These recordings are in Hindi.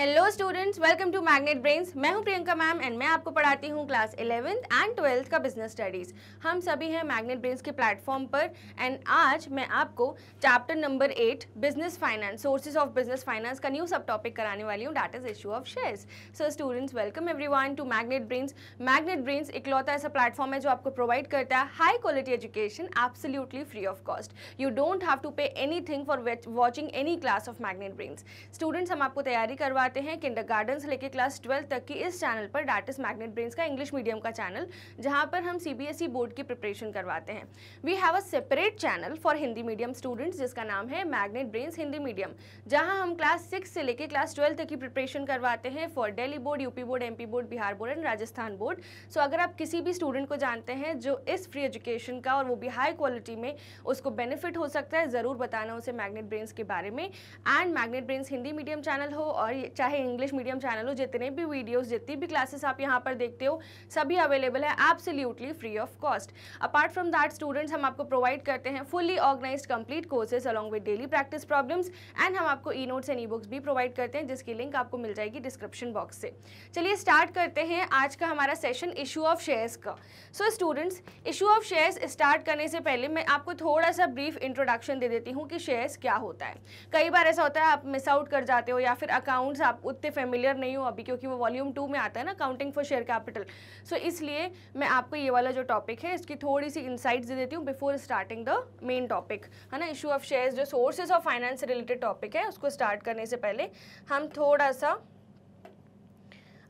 Hello students welcome to Magnet Brains मैं हूं प्रियंका मैम एंड मैं आपको पढ़ाती हूं क्लास इलेवेंथ एंड ट्वेल्थ का बिजनेस स्टडीज़ हम सभी हैं मैग्नेट ब्रेन्स के प्लेटफॉर्म पर एंड आज मैं आपको chapter number eight business finance sources of business finance का न्यू सब टॉपिक कराने वाली हूं that is issue of shares so students welcome every to Magnet Brains Magnet Brains इकलौता ऐसा प्लेटफॉर्म है जो आपको प्रोवाइड करता है high quality education absolutely free of cost you don't have to pay any for watching any class of Magnet Brains students हम आपको तैयारी करवा पाते हैं गार्डन से लेकर क्लास ट्वेल्व तक की इस चैनल पर डाटिस मैग्नेट ब्रेन्स का इंग्लिश मीडियम का चैनल जहाँ पर हम सी बोर्ड e की प्रिपरेशन करवाते हैं we have a separate channel for Hindi medium students जिसका नाम है मैग्नेट ब्रेन्स हिंदी मीडियम जहाँ हम क्लास सिक्स से लेकर क्लास ट्वेल्व तक की प्रिपरेशन करवाते हैं for Delhi board UP board MP board Bihar board and Rajasthan board so अगर आप किसी भी स्टूडेंट को जानते हैं जो इस फ्री एजुकेशन का और वो भी हाई क्वालिटी में उसको बेनिफिट हो सकता है ज़रूर बताना उसे मैग्नेट ब्रेन्स के बारे में and Magnet Brains Hindi medium channel हो और चाहे इंग्लिश मीडियम चैनल हो जितने भी वीडियोस जितनी भी क्लासेस आप यहाँ पर देखते हो सभी अवेलेबल है absolutely free of cost apart from that students हम आपको प्रोवाइड करते हैं fully organise complete courses along with daily practice problems and हम आपको e notes and e books भी प्रोवाइड करते हैं जिसकी लिंक आपको मिल जाएगी डिस्क्रिप्शन बॉक्स से चलिए स्टार्ट करते हैं आज का हमारा सेशन इशू ऑफ शेयर्स का so students issue of shares start करने से पहले मैं आपको थोड़ा सा ब्रीफ इंट्रोडक्शन दे देती हूँ कि शेयर्स क्या होता है कई बार ऐसा होता है आप मिस आउट कर जाते हो या फिर अकाउंट नेम्स आप उतने फेमिलियर नहीं हो अभी क्योंकि वो वॉल्यूम टू में आता है ना counting for share capital so इसलिए मैं आपको ये वाला जो टॉपिक है इसकी थोड़ी सी इंसाइट दे देती हूँ before starting the main topic है ना इशू ऑफ शेयर जो sources of finance related topic है उसको स्टार्ट करने से पहले हम थोड़ा सा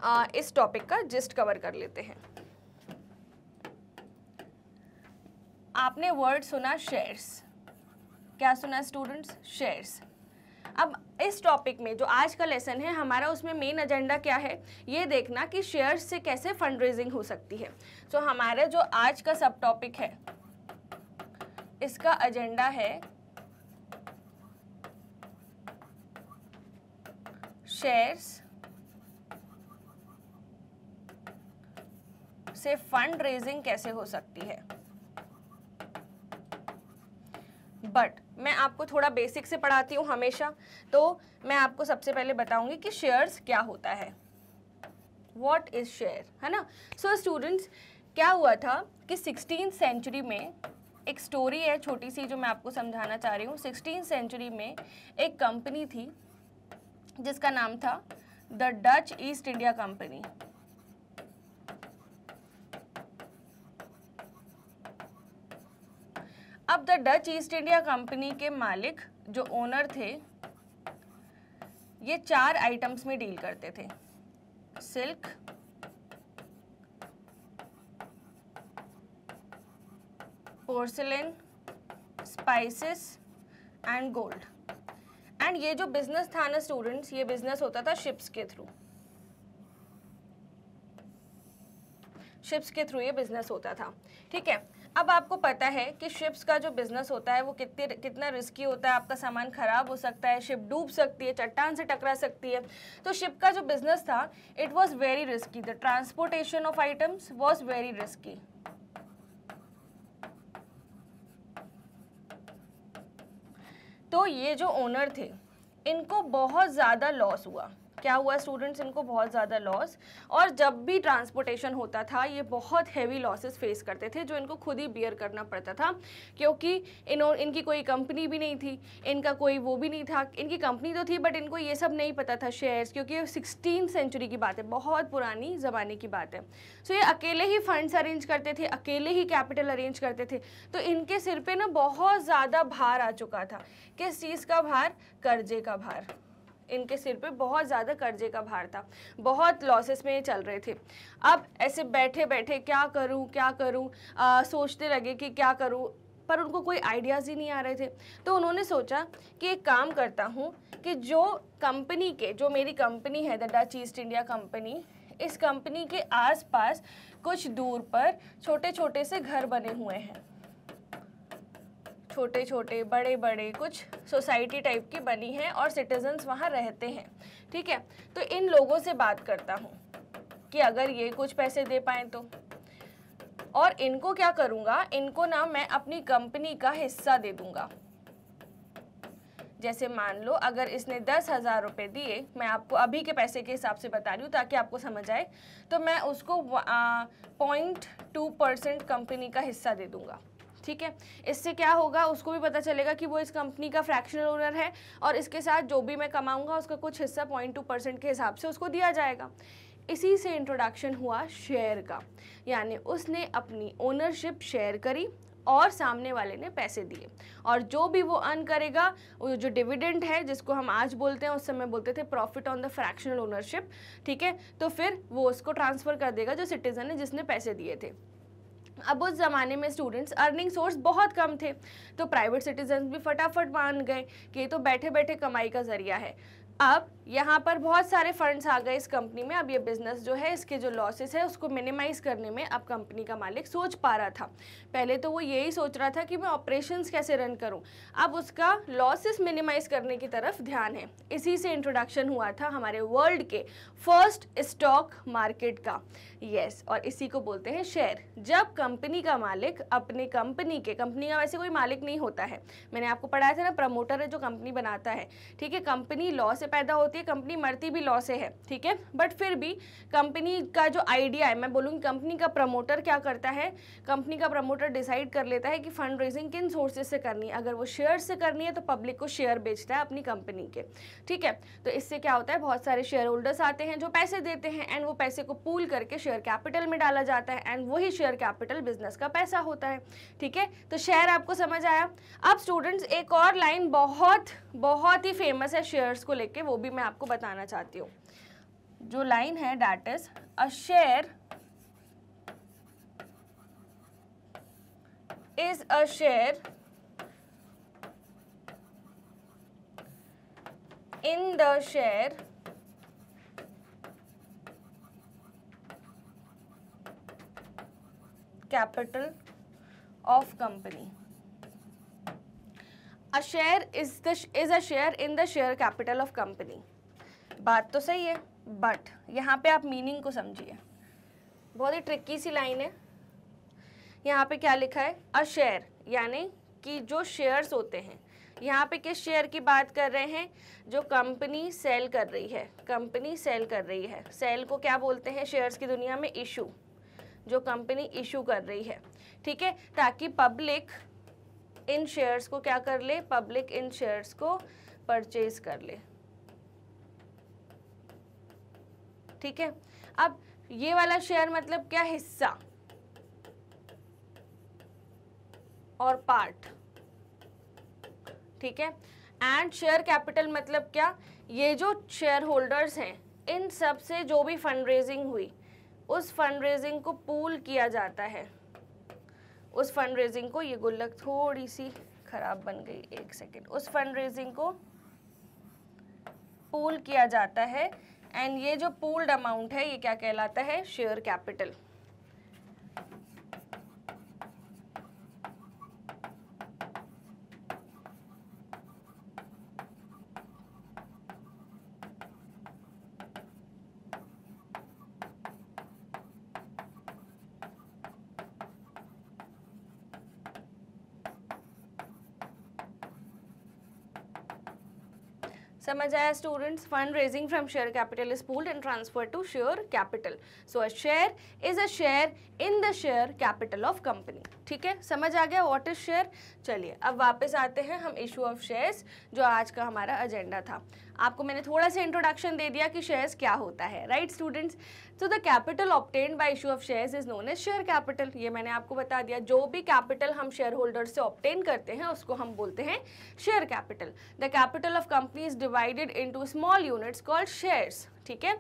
आ, इस टॉपिक का जिस्ट कवर कर लेते हैं आपने वर्ड सुना शेयर्स क्या सुना स्टूडेंट्स शेयर्स अब इस टॉपिक में जो आज का लेसन है हमारा उसमें मेन एजेंडा क्या है ये देखना कि शेयर से कैसे फंड रेजिंग हो सकती है सो so, जो आज का सब टॉपिक है इसका एजेंडा है शेयर्स से फंड रेजिंग कैसे हो सकती है बट मैं आपको थोड़ा बेसिक से पढ़ाती हूँ हमेशा तो मैं आपको सबसे पहले बताऊँगी कि शेयर्स क्या होता है वॉट इज़ शेयर है ना सो so, स्टूडेंट्स क्या हुआ था कि सिक्सटीन सेंचुरी में एक स्टोरी है छोटी सी जो मैं आपको समझाना चाह रही हूँ सिक्सटीन सेंचुरी में एक कंपनी थी जिसका नाम था the Dutch East India Company अब the Dutch East India Company के मालिक जो ओनर थे ये चार आइटम्स में डील करते थे silk porcelain spices and gold and ये जो बिजनेस था ना स्टूडेंट्स ये बिजनेस होता था शिप्स के थ्रू शिप्स के थ्रू ये बिजनेस होता था ठीक है अब आपको पता है कि शिप्स का जो बिजनेस होता है वो कितने कितना रिस्की होता है आपका सामान खराब हो सकता है शिप डूब सकती है चट्टान से टकरा सकती है तो शिप का जो बिजनेस था it was very risky the transportation of items was very risky तो ये जो ओनर थे इनको बहुत ज़्यादा लॉस हुआ क्या हुआ स्टूडेंट्स इनको बहुत ज़्यादा लॉस और जब भी ट्रांसपोर्टेशन होता था ये बहुत हैवी लॉसेस फेस करते थे जो इनको खुद ही बियर करना पड़ता था क्योंकि इन इनकी कोई कंपनी भी नहीं थी इनका कोई वो भी नहीं था इनकी कंपनी तो थी बट इनको ये सब नहीं पता था शेयर्स क्योंकि सिक्सटीन सेंचुरी की बात है बहुत पुरानी ज़माने की बात है सो ये अकेले ही फंड्स अरेंज करते थे अकेले ही कैपिटल अरेंज करते थे तो इनके सिर पर ना बहुत ज़्यादा भार आ चुका था किस चीज़ का भार कर्जे का भार इनके सिर पे बहुत ज़्यादा कर्जे का भार था बहुत लॉसेस में ये चल रहे थे अब ऐसे बैठे बैठे क्या करूँ क्या करूँ सोचते लगे कि क्या करूँ पर उनको कोई आइडियाज़ ही नहीं आ रहे थे तो उन्होंने सोचा कि एक काम करता हूँ कि जो कंपनी के जो मेरी कंपनी है the Dutch East India Company इस कंपनी के आसपास कुछ दूर पर छोटे छोटे से घर बने हुए हैं छोटे छोटे बड़े बड़े कुछ सोसाइटी टाइप की बनी है और सिटीजन्स वहाँ रहते हैं ठीक है तो इन लोगों से बात करता हूँ कि अगर ये कुछ पैसे दे पाएँ तो और इनको क्या करूँगा इनको ना मैं अपनी कंपनी का हिस्सा दे दूँगा जैसे मान लो अगर इसने दस हज़ार रुपये दिए मैं आपको अभी के पैसे के हिसाब से बता रही हूँ ताकि आपको समझ आए तो मैं उसको पॉइंट टू परसेंट कंपनी का हिस्सा दे दूँगा ठीक है इससे क्या होगा उसको भी पता चलेगा कि वो इस कंपनी का फ्रैक्शनल ओनर है और इसके साथ जो भी मैं कमाऊंगा उसका कुछ हिस्सा पॉइंट टू परसेंट के हिसाब से उसको दिया जाएगा इसी से इंट्रोडक्शन हुआ शेयर का यानी उसने अपनी ओनरशिप शेयर करी और सामने वाले ने पैसे दिए और जो भी वो अर्न करेगा वो जो डिविडेंड है जिसको हम आज बोलते हैं उस समय बोलते थे profit on the fractional ownership ठीक है तो फिर वो उसको ट्रांसफ़र कर देगा जो सिटीज़न है जिसने पैसे दिए थे अब उस ज़माने में स्टूडेंट्स अर्निंग सोर्स बहुत कम थे तो प्राइवेट सिटीजन भी फटाफट मान गए कि ये तो बैठे बैठे कमाई का ज़रिया है अब यहाँ पर बहुत सारे फंड्स आ गए इस कंपनी में अब ये बिजनेस जो है इसके जो लॉसेस है उसको मिनिमाइज करने में अब कंपनी का मालिक सोच पा रहा था पहले तो वो यही सोच रहा था कि मैं ऑपरेशंस कैसे रन करूँ अब उसका लॉसेस मिनिमाइज करने की तरफ ध्यान है इसी से इंट्रोडक्शन हुआ था हमारे वर्ल्ड के फर्स्ट स्टॉक मार्केट का yes, और इसी को बोलते हैं शेयर जब कंपनी का मालिक अपनी कंपनी के कंपनी का वैसे कोई मालिक नहीं होता है मैंने आपको पढ़ाया था ना प्रमोटर है जो कंपनी बनाता है ठीक है कंपनी लॉ से पैदा होती है के कंपनी मरती भी लॉ से है ठीक है बट फिर भी कंपनी का जो आइडिया है मैं बोलूँगी कंपनी का प्रमोटर क्या करता है कंपनी का प्रमोटर डिसाइड कर लेता है कि फंड रेजिंग किन सोर्सेज से करनी है अगर वो शेयर से करनी है तो पब्लिक को शेयर बेचता है अपनी कंपनी के ठीक है तो इससे क्या होता है बहुत सारे शेयर होल्डर्स आते हैं जो पैसे देते हैं एंड वो पैसे को पूल करके शेयर कैपिटल में डाला जाता है एंड वही शेयर कैपिटल बिजनेस का पैसा होता है ठीक है तो शेयर आपको समझ आया अब स्टूडेंट्स एक और लाइन बहुत बहुत ही फेमस है शेयर्स को लेके वो भी मैं मैं आपको बताना चाहती हूँ जो लाइन है that is a share is a share in the share capital of company a share is the is a share in the share capital of company बात तो सही है बट यहाँ पे आप मीनिंग को समझिए बहुत ही ट्रिकी सी लाइन है यहाँ पे क्या लिखा है अ शेयर यानी कि जो शेयर्स होते हैं यहाँ पे किस शेयर की बात कर रहे हैं जो कंपनी सेल कर रही है कंपनी सेल कर रही है सेल को क्या बोलते हैं शेयर्स की दुनिया में इशू जो कंपनी इशू कर रही है ठीक है ताकि पब्लिक इन शेयर्स को क्या कर ले पब्लिक इन शेयर्स को परचेज कर ले ठीक है अब ये वाला शेयर मतलब क्या हिस्सा और पार्ट ठीक है एंड शेयर कैपिटल मतलब क्या ये जो शेयर होल्डर्स हैं इन सब से जो भी फंड रेजिंग हुई उस फंड रेजिंग को पूल किया जाता है उस फंड रेजिंग को ये गुल्लक थोड़ी सी खराब बन गई एक सेकेंड उस फंड रेजिंग को पूल किया जाता है एंड ये जो पूल्ड अमाउंट है ये क्या कहलाता है शेयर कैपिटल समझ आया students fund raising from share capital is pooled and transfer to share capital so a share is a share in the share capital of company ठीक है समझ आ गया व्हाट इज शेयर चलिए अब वापस आते हैं हम इशू ऑफ शेयर्स जो आज का हमारा एजेंडा था आपको मैंने थोड़ा सा इंट्रोडक्शन दे दिया कि शेयर्स क्या होता है right right, students so the capital obtain by issue of share is known as share capital ये मैंने आपको बता दिया जो भी कैपिटल हम शेयर होल्डर से ऑप्टेन करते हैं उसको हम बोलते हैं share capital the capital of company is divided into small units called shares ठीक है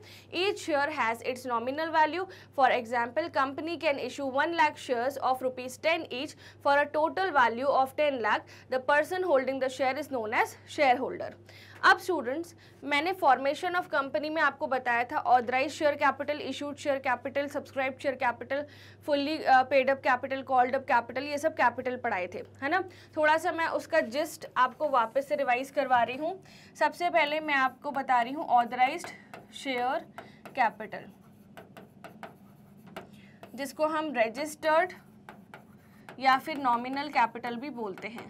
each share has its nominal value for example company can issue one lakh share of rupees ten each for a total value of ten lakh the person holding the share is known as share holder अब स्टूडेंट्स मैंने फॉर्मेशन ऑफ कंपनी में आपको बताया था authorise share capital issued share capital subscribe share capital fully paid up capital called up capital ये सब कैपिटल पढ़ाए थे है ना थोड़ा सा मैं उसका जिस्ट आपको वापस से रिवाइज करवा रही हूँ सबसे पहले मैं आपको बता रही हूँ ऑथराइज्ड शेयर कैपिटल जिसको हम रजिस्टर्ड या फिर नॉमिनल कैपिटल भी बोलते हैं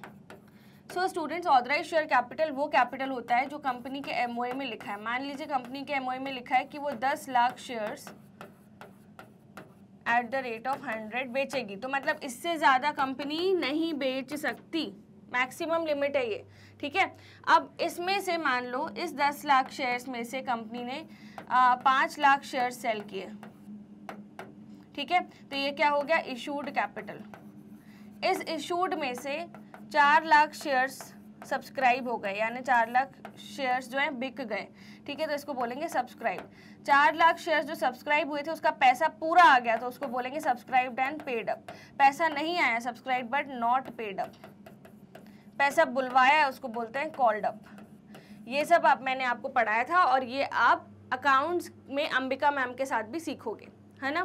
so students authorise share capital वो कैपिटल होता है जो कंपनी के एमओए में लिखा है मान लीजिए कंपनी के एमओए में लिखा है कि वो दस lakh shares at the rate of hundred बेचेगी तो मतलब इससे ज़्यादा कंपनी नहीं बेच सकती मैक्सिमम लिमिट है ये ठीक है अब इसमें से मान लो इस दस लाख शेयर्स में से कंपनी ने पाँच लाख शेयर सेल किए ठीक है तो ये क्या हो गया इशूड कैपिटल इस इशूड में से चार लाख शेयर्स सब्सक्राइब हो गए यानी चार लाख शेयर्स जो हैं बिक गए ठीक है तो इसको बोलेंगे सब्सक्राइब चार लाख शेयर्स जो सब्सक्राइब हुए थे उसका पैसा पूरा आ गया तो उसको बोलेंगे सब्सक्राइब एंड पेड अप पैसा नहीं आया subscribe but not paid up पैसा बुलवाया उसको बोलते हैं कॉल्ड अप ये सब आप मैंने आपको पढ़ाया था और ये आप अकाउंट्स में अंबिका मैम के साथ भी सीखोगे है ना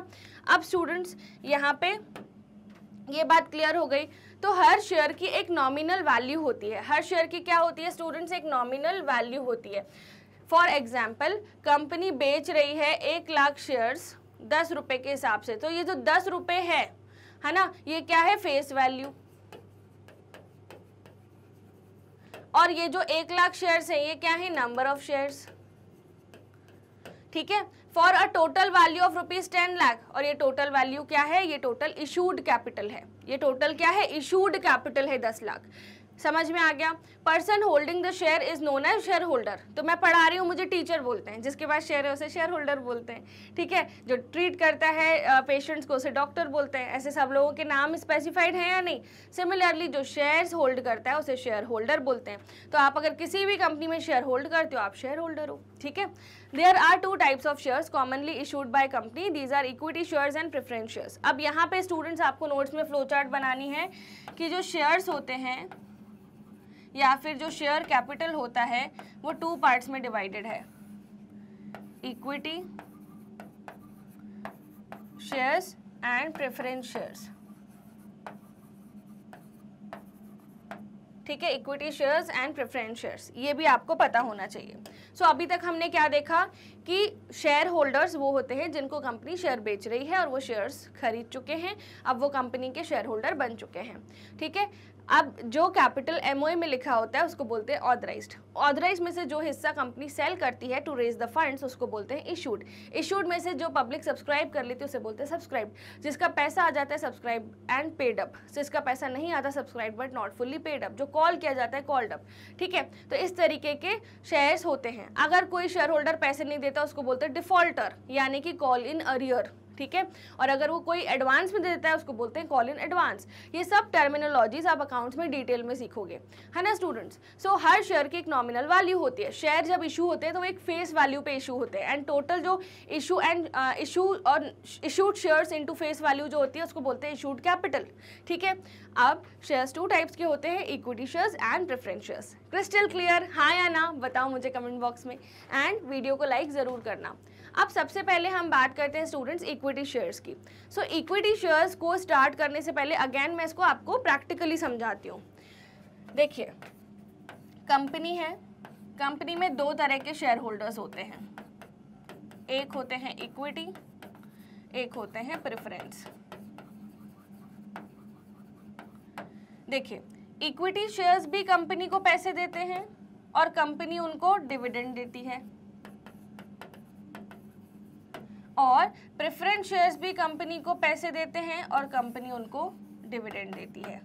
अब स्टूडेंट्स यहाँ पे ये बात क्लियर हो गई तो हर शेयर की एक नॉमिनल वैल्यू होती है हर शेयर की क्या होती है स्टूडेंट्स एक नॉमिनल वैल्यू होती है फॉर एग्जाम्पल कंपनी बेच रही है एक लाख शेयर्स दस रुपये के हिसाब से तो ये जो दस रुपये है है ना ये क्या है फेस वैल्यू और ये जो एक लाख शेयर्स है ये क्या है नंबर ऑफ शेयर्स ठीक है for a total value of rupees ten lakh और ये टोटल वैल्यू क्या है ये टोटल इशूड कैपिटल है ये टोटल क्या है इशूड कैपिटल है दस लाख समझ में आ गया person holding the share is known as share holder तो मैं पढ़ा रही हूँ मुझे टीचर बोलते हैं जिसके पास शेयर है उसे शेयर होल्डर बोलते हैं ठीक है जो ट्रीट करता है पेशेंट्स को उसे डॉक्टर बोलते हैं ऐसे सब लोगों के नाम स्पेसिफाइड हैं या नहीं सिमिलरली जो शेयर्स होल्ड करता है उसे शेयर होल्डर बोलते हैं तो आप अगर किसी भी कंपनी में शेयर होल्ड करते हो आप शेयर होल्डर हो ठीक है there are two types of shares commonly issued by company these are equity shares and preference shares अब यहाँ पे स्टूडेंट्स आपको नोट्स में फ्लो चार्ट बनानी है कि जो शेयर्स होते हैं या फिर जो शेयर कैपिटल होता है वो टू पार्ट्स में डिवाइडेड है equity shares and preference shares ठीक है equity shares and preference shares ये भी आपको पता होना चाहिए सो so, अभी तक हमने क्या देखा कि शेयर होल्डर्स वो होते हैं जिनको कंपनी शेयर बेच रही है और वो शेयर्स खरीद चुके हैं अब वो कंपनी के शेयर होल्डर बन चुके हैं ठीक है अब जो कैपिटल एमओए में लिखा होता है उसको बोलते हैं ऑथराइज ऑथराइज में से जो हिस्सा कंपनी सेल करती है टू रेज द फंड्स उसको बोलते हैं इशूड इशूड में से जो पब्लिक सब्सक्राइब कर लेती है उसे बोलते हैं सब्सक्राइब जिसका पैसा आ जाता है सब्सक्राइब एंड पेड अप जिसका पैसा नहीं आता subscribe but not fully paid up जो कॉल किया जाता है कॉल्ड अप ठीक है तो इस तरीके के शेयर्स होते हैं अगर कोई शेयर होल्डर पैसे नहीं देता उसको बोलते हैं डिफॉल्टर यानी कि कॉल इन अरियर ठीक है और अगर वो कोई एडवांस में दे देता है उसको बोलते हैं कॉल इन एडवांस ये सब टर्मिनोलॉजीज आप अकाउंट्स में डिटेल में सीखोगे है ना स्टूडेंट्स सो so, हर शेयर की एक नॉमिनल वैल्यू होती है शेयर जब इशू होते हैं तो वो एक फेस वैल्यू पे इशू होते हैं एंड टोटल जो इशू एंड इशू और issued shares in face value जो होती है उसको बोलते हैं इशूड कैपिटल ठीक है अब शेयर्स टू टाइप्स के होते हैं equity shares and preference shares crystal clear हाँ या ना बताओ मुझे कमेंट बॉक्स में एंड वीडियो को लाइक ज़रूर करना अब सबसे पहले हम बात करते हैं स्टूडेंट्स इक्विटी शेयर्स की सो इक्विटी शेयर्स को स्टार्ट करने से पहले अगेन मैं इसको आपको प्रैक्टिकली समझाती हूँ देखिए कंपनी है कंपनी में दो तरह के शेयर होल्डर्स होते हैं एक होते हैं इक्विटी एक होते हैं प्रेफरेंस देखिए इक्विटी शेयर्स भी कंपनी को पैसे देते हैं और कंपनी उनको डिविडेंड देती है और प्रेफरेंस शेयर्स भी कंपनी को पैसे देते हैं और कंपनी उनको डिविडेंड देती है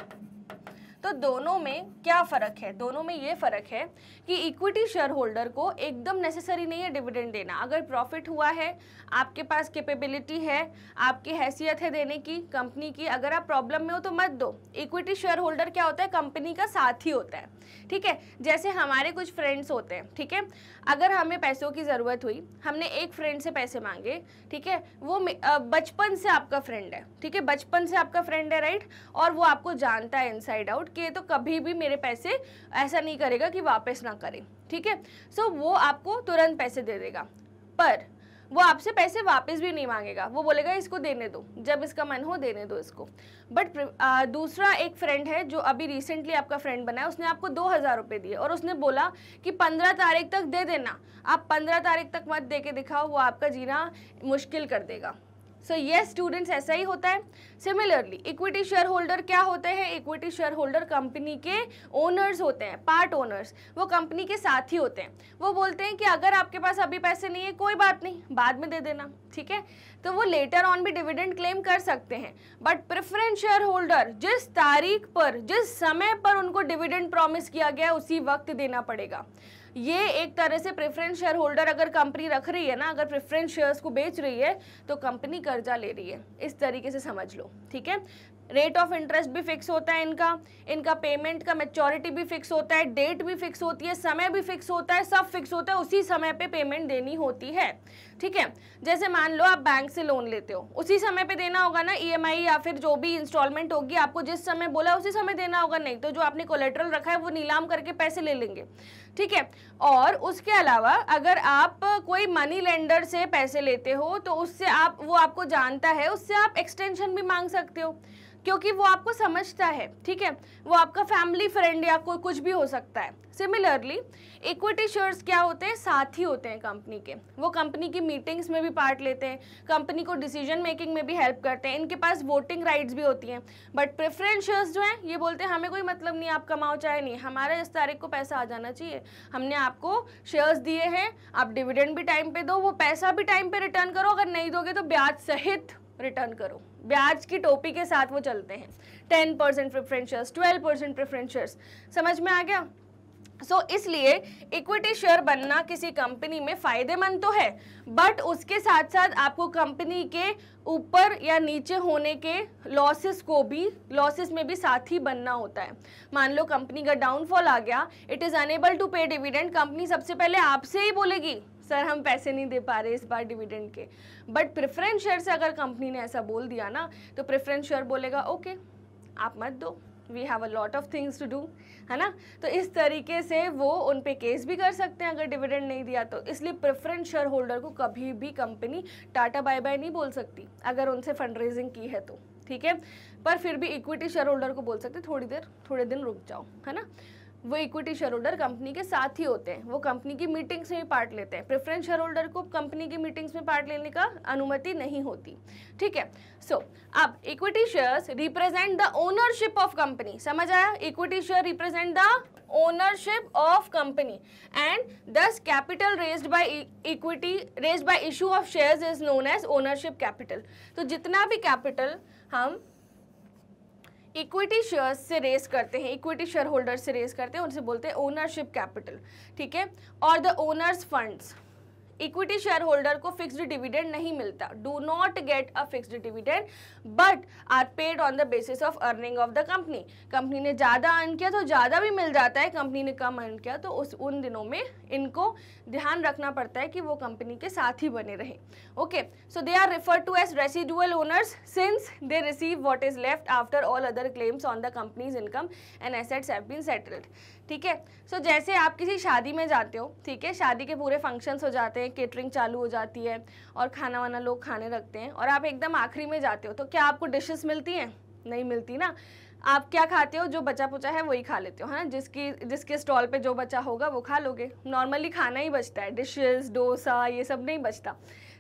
तो दोनों में क्या फ़र्क है दोनों में ये फ़र्क है कि इक्विटी शेयर होल्डर को एकदम नेसेसरी नहीं है डिविडेंड देना अगर प्रॉफिट हुआ है आपके पास कैपेबिलिटी है आपकी हैसियत है देने की कंपनी की अगर आप प्रॉब्लम में हो तो मत दो इक्विटी शेयर होल्डर क्या होता है कंपनी का ही होता है ठीक है जैसे हमारे कुछ फ्रेंड्स होते हैं ठीक है अगर हमें पैसों की ज़रूरत हुई हमने एक फ्रेंड से पैसे मांगे ठीक है वो बचपन से आपका फ्रेंड है ठीक है बचपन से आपका फ्रेंड है राइट और वो आपको जानता है इनसाइड आउट के तो कभी भी मेरे पैसे ऐसा नहीं करेगा कि वापस ना करें ठीक है सो वो आपको तुरंत पैसे दे देगा पर वो आपसे पैसे वापस भी नहीं मांगेगा वो बोलेगा इसको देने दो जब इसका मन हो देने दो इसको बट दूसरा एक फ्रेंड है जो अभी रिसेंटली आपका फ्रेंड बना है उसने आपको दो हज़ार रुपये दिए और उसने बोला कि पंद्रह तारीख तक दे देना आप पंद्रह तारीख तक मत दे के दिखाओ वो आपका जीना मुश्किल कर देगा सो ये स्टूडेंट्स ऐसा ही होता है सिमिलरली इक्विटी शेयर होल्डर क्या होते हैं इक्विटी शेयर होल्डर कंपनी के ओनर्स होते हैं पार्ट ओनर्स वो कंपनी के साथ ही होते हैं वो बोलते हैं कि अगर आपके पास अभी पैसे नहीं है कोई बात नहीं बाद में दे देना ठीक है तो वो लेटर ऑन भी डिविडेंड क्लेम कर सकते हैं बट प्रेफरेंस शेयर होल्डर जिस तारीख पर जिस समय पर उनको डिविडेंड प्रॉमिस किया गया उसी वक्त देना पड़ेगा ये एक तरह से प्रेफरेंस शेयर होल्डर अगर कंपनी रख रही है ना अगर प्रेफरेंस शेयर्स को बेच रही है तो कंपनी कर्जा ले रही है इस तरीके से समझ लो ठीक है रेट ऑफ इंटरेस्ट भी फिक्स होता है इनका इनका पेमेंट का मेच्योरिटी भी फिक्स होता है डेट भी फिक्स होती है समय भी फिक्स होता है सब फिक्स होता है उसी समय पे पेमेंट देनी होती है ठीक है जैसे मान लो आप बैंक से लोन लेते हो उसी समय पे देना होगा ना ईएमआई e या फिर जो भी इंस्टॉलमेंट होगी आपको जिस समय बोला उसी समय देना होगा नहीं तो जो आपने कोलेट्रल रखा है वो नीलाम करके पैसे ले लेंगे ठीक है और उसके अलावा अगर आप कोई मनी लेंडर से पैसे लेते हो तो उससे आप वो आपको जानता है उससे आप एक्सटेंशन भी मांग सकते हो क्योंकि वो आपको समझता है ठीक है वो आपका फैमिली फ्रेंड या कोई कुछ भी हो सकता है सिमिलरली इक्विटी शेयर्स क्या होते हैं साथी होते हैं कंपनी के वो कंपनी की मीटिंग्स में भी पार्ट लेते हैं कंपनी को डिसीजन मेकिंग में भी हेल्प करते हैं इनके पास वोटिंग राइट्स भी होती हैं बट प्रेफरेंस शेयर्स जो हैं ये बोलते हैं हमें कोई मतलब नहीं आप कमाओ चाहे नहीं हमारे इस तारीख को पैसा आ जाना चाहिए हमने आपको शेयर्स दिए हैं आप डिविडेंड भी टाइम पर दो वो पैसा भी टाइम पर रिटर्न करो अगर नहीं दोगे तो ब्याज सहित रिटर्न करो ब्याज की टोपी के साथ वो चलते हैं ten percent preference shares twelve percent preference shares समझ में आ गया सो so, इसलिए इक्विटी शेयर बनना किसी कंपनी में फ़ायदेमंद तो है बट उसके साथ साथ आपको कंपनी के ऊपर या नीचे होने के लॉसेस को भी लॉसेस में भी साथ ही बनना होता है मान लो कंपनी का डाउनफॉल आ गया it is unable to pay dividend company सबसे पहले आपसे ही बोलेगी सर हम पैसे नहीं दे पा रहे इस बार डिविडेंड के बट प्रेफरेंस शेयर से अगर कंपनी ने ऐसा बोल दिया ना तो प्रेफरेंस शेयर बोलेगा ओके आप मत दो we have a lot of things to do है ना तो इस तरीके से वो उन पर केस भी कर सकते हैं अगर डिविडेंड नहीं दिया तो इसलिए प्रेफरेंस शेयर होल्डर को कभी भी कंपनी टाटा बाय बाय नहीं बोल सकती अगर उनसे फंड रेजिंग की है तो ठीक है पर फिर भी इक्विटी शेयर होल्डर को बोल सकते थोड़ी देर थोड़े दिन रुक जाओ है ना वो इक्विटी शेयर होल्डर कंपनी के साथ ही होते हैं वो कंपनी की मीटिंग्स में पार्ट लेते हैं प्रेफरेंस शेयर होल्डर को कंपनी की मीटिंग्स में पार्ट लेने का अनुमति नहीं होती ठीक है सो so, अब equity shares represent the ownership of company समझ आया equity share represent the ownership of company and this capital raised by equity raise by issue of shares is known as ownership capital तो जितना भी कैपिटल हम इक्विटी शेयर्स से रेस करते हैं इक्विटी शेयर होल्डर से रेस करते हैं उनसे बोलते हैं ओनरशिप कैपिटल ठीक है और the owners funds equity share holder को फिक्स्ड डिविडेंड नहीं मिलता do not get a fixed dividend but are paid on the basis of earning of the company company ने ज़्यादा अर्न किया तो ज़्यादा भी मिल जाता है कंपनी ने कम अर्न किया तो उस उन दिनों में इनको ध्यान रखना पड़ता है कि वो कंपनी के साथ ही बने रहे okay so they are refer to as residual owners since they receive what is left after all other claims on the company's income and assets have been settled ठीक है सो जैसे आप किसी शादी में जाते हो ठीक है शादी के पूरे फंक्शंस हो जाते हैं केटरिंग चालू हो जाती है और खाना वाना लोग खाने रखते हैं और आप एकदम आखिरी में जाते हो तो क्या आपको डिशेस मिलती हैं नहीं मिलती ना आप क्या खाते हो जो बचा पुचा है वही खा लेते हो है ना जिसकी जिसके स्टॉल पे जो बचा होगा वो खा लोगे नॉर्मली खाना ही बचता है डिशेस डोसा ये सब नहीं बचता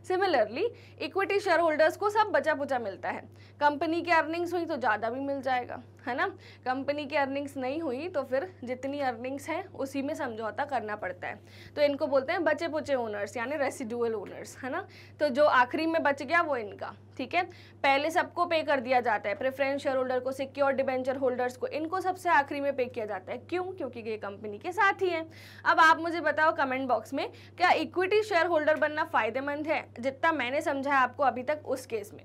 सिमिलरली इक्विटी शेयर होल्डर्स को सब बचा पुचा मिलता है कंपनी की अर्निंग्स हुई तो ज़्यादा भी मिल जाएगा है ना कंपनी की अर्निंग्स नहीं हुई तो फिर जितनी अर्निंग्स हैं उसी में समझौता करना पड़ता है तो इनको बोलते हैं बचे पुचे ओनर्स यानी रेसिडुअल ओनर्स है ना तो जो आखिरी में बच गया वो इनका ठीक है पहले सबको पे कर दिया जाता है प्रेफरेंस शेयर होल्डर को सिक्योर डिबेंचर होल्डर्स को इनको सबसे आखिरी में पे किया जाता है क्यों क्योंकि ये कंपनी के साथ ही हैं अब आप मुझे बताओ कमेंट बॉक्स में क्या इक्विटी शेयर होल्डर बनना फ़ायदेमंद है जितना मैंने समझा है आपको अभी तक उस केस में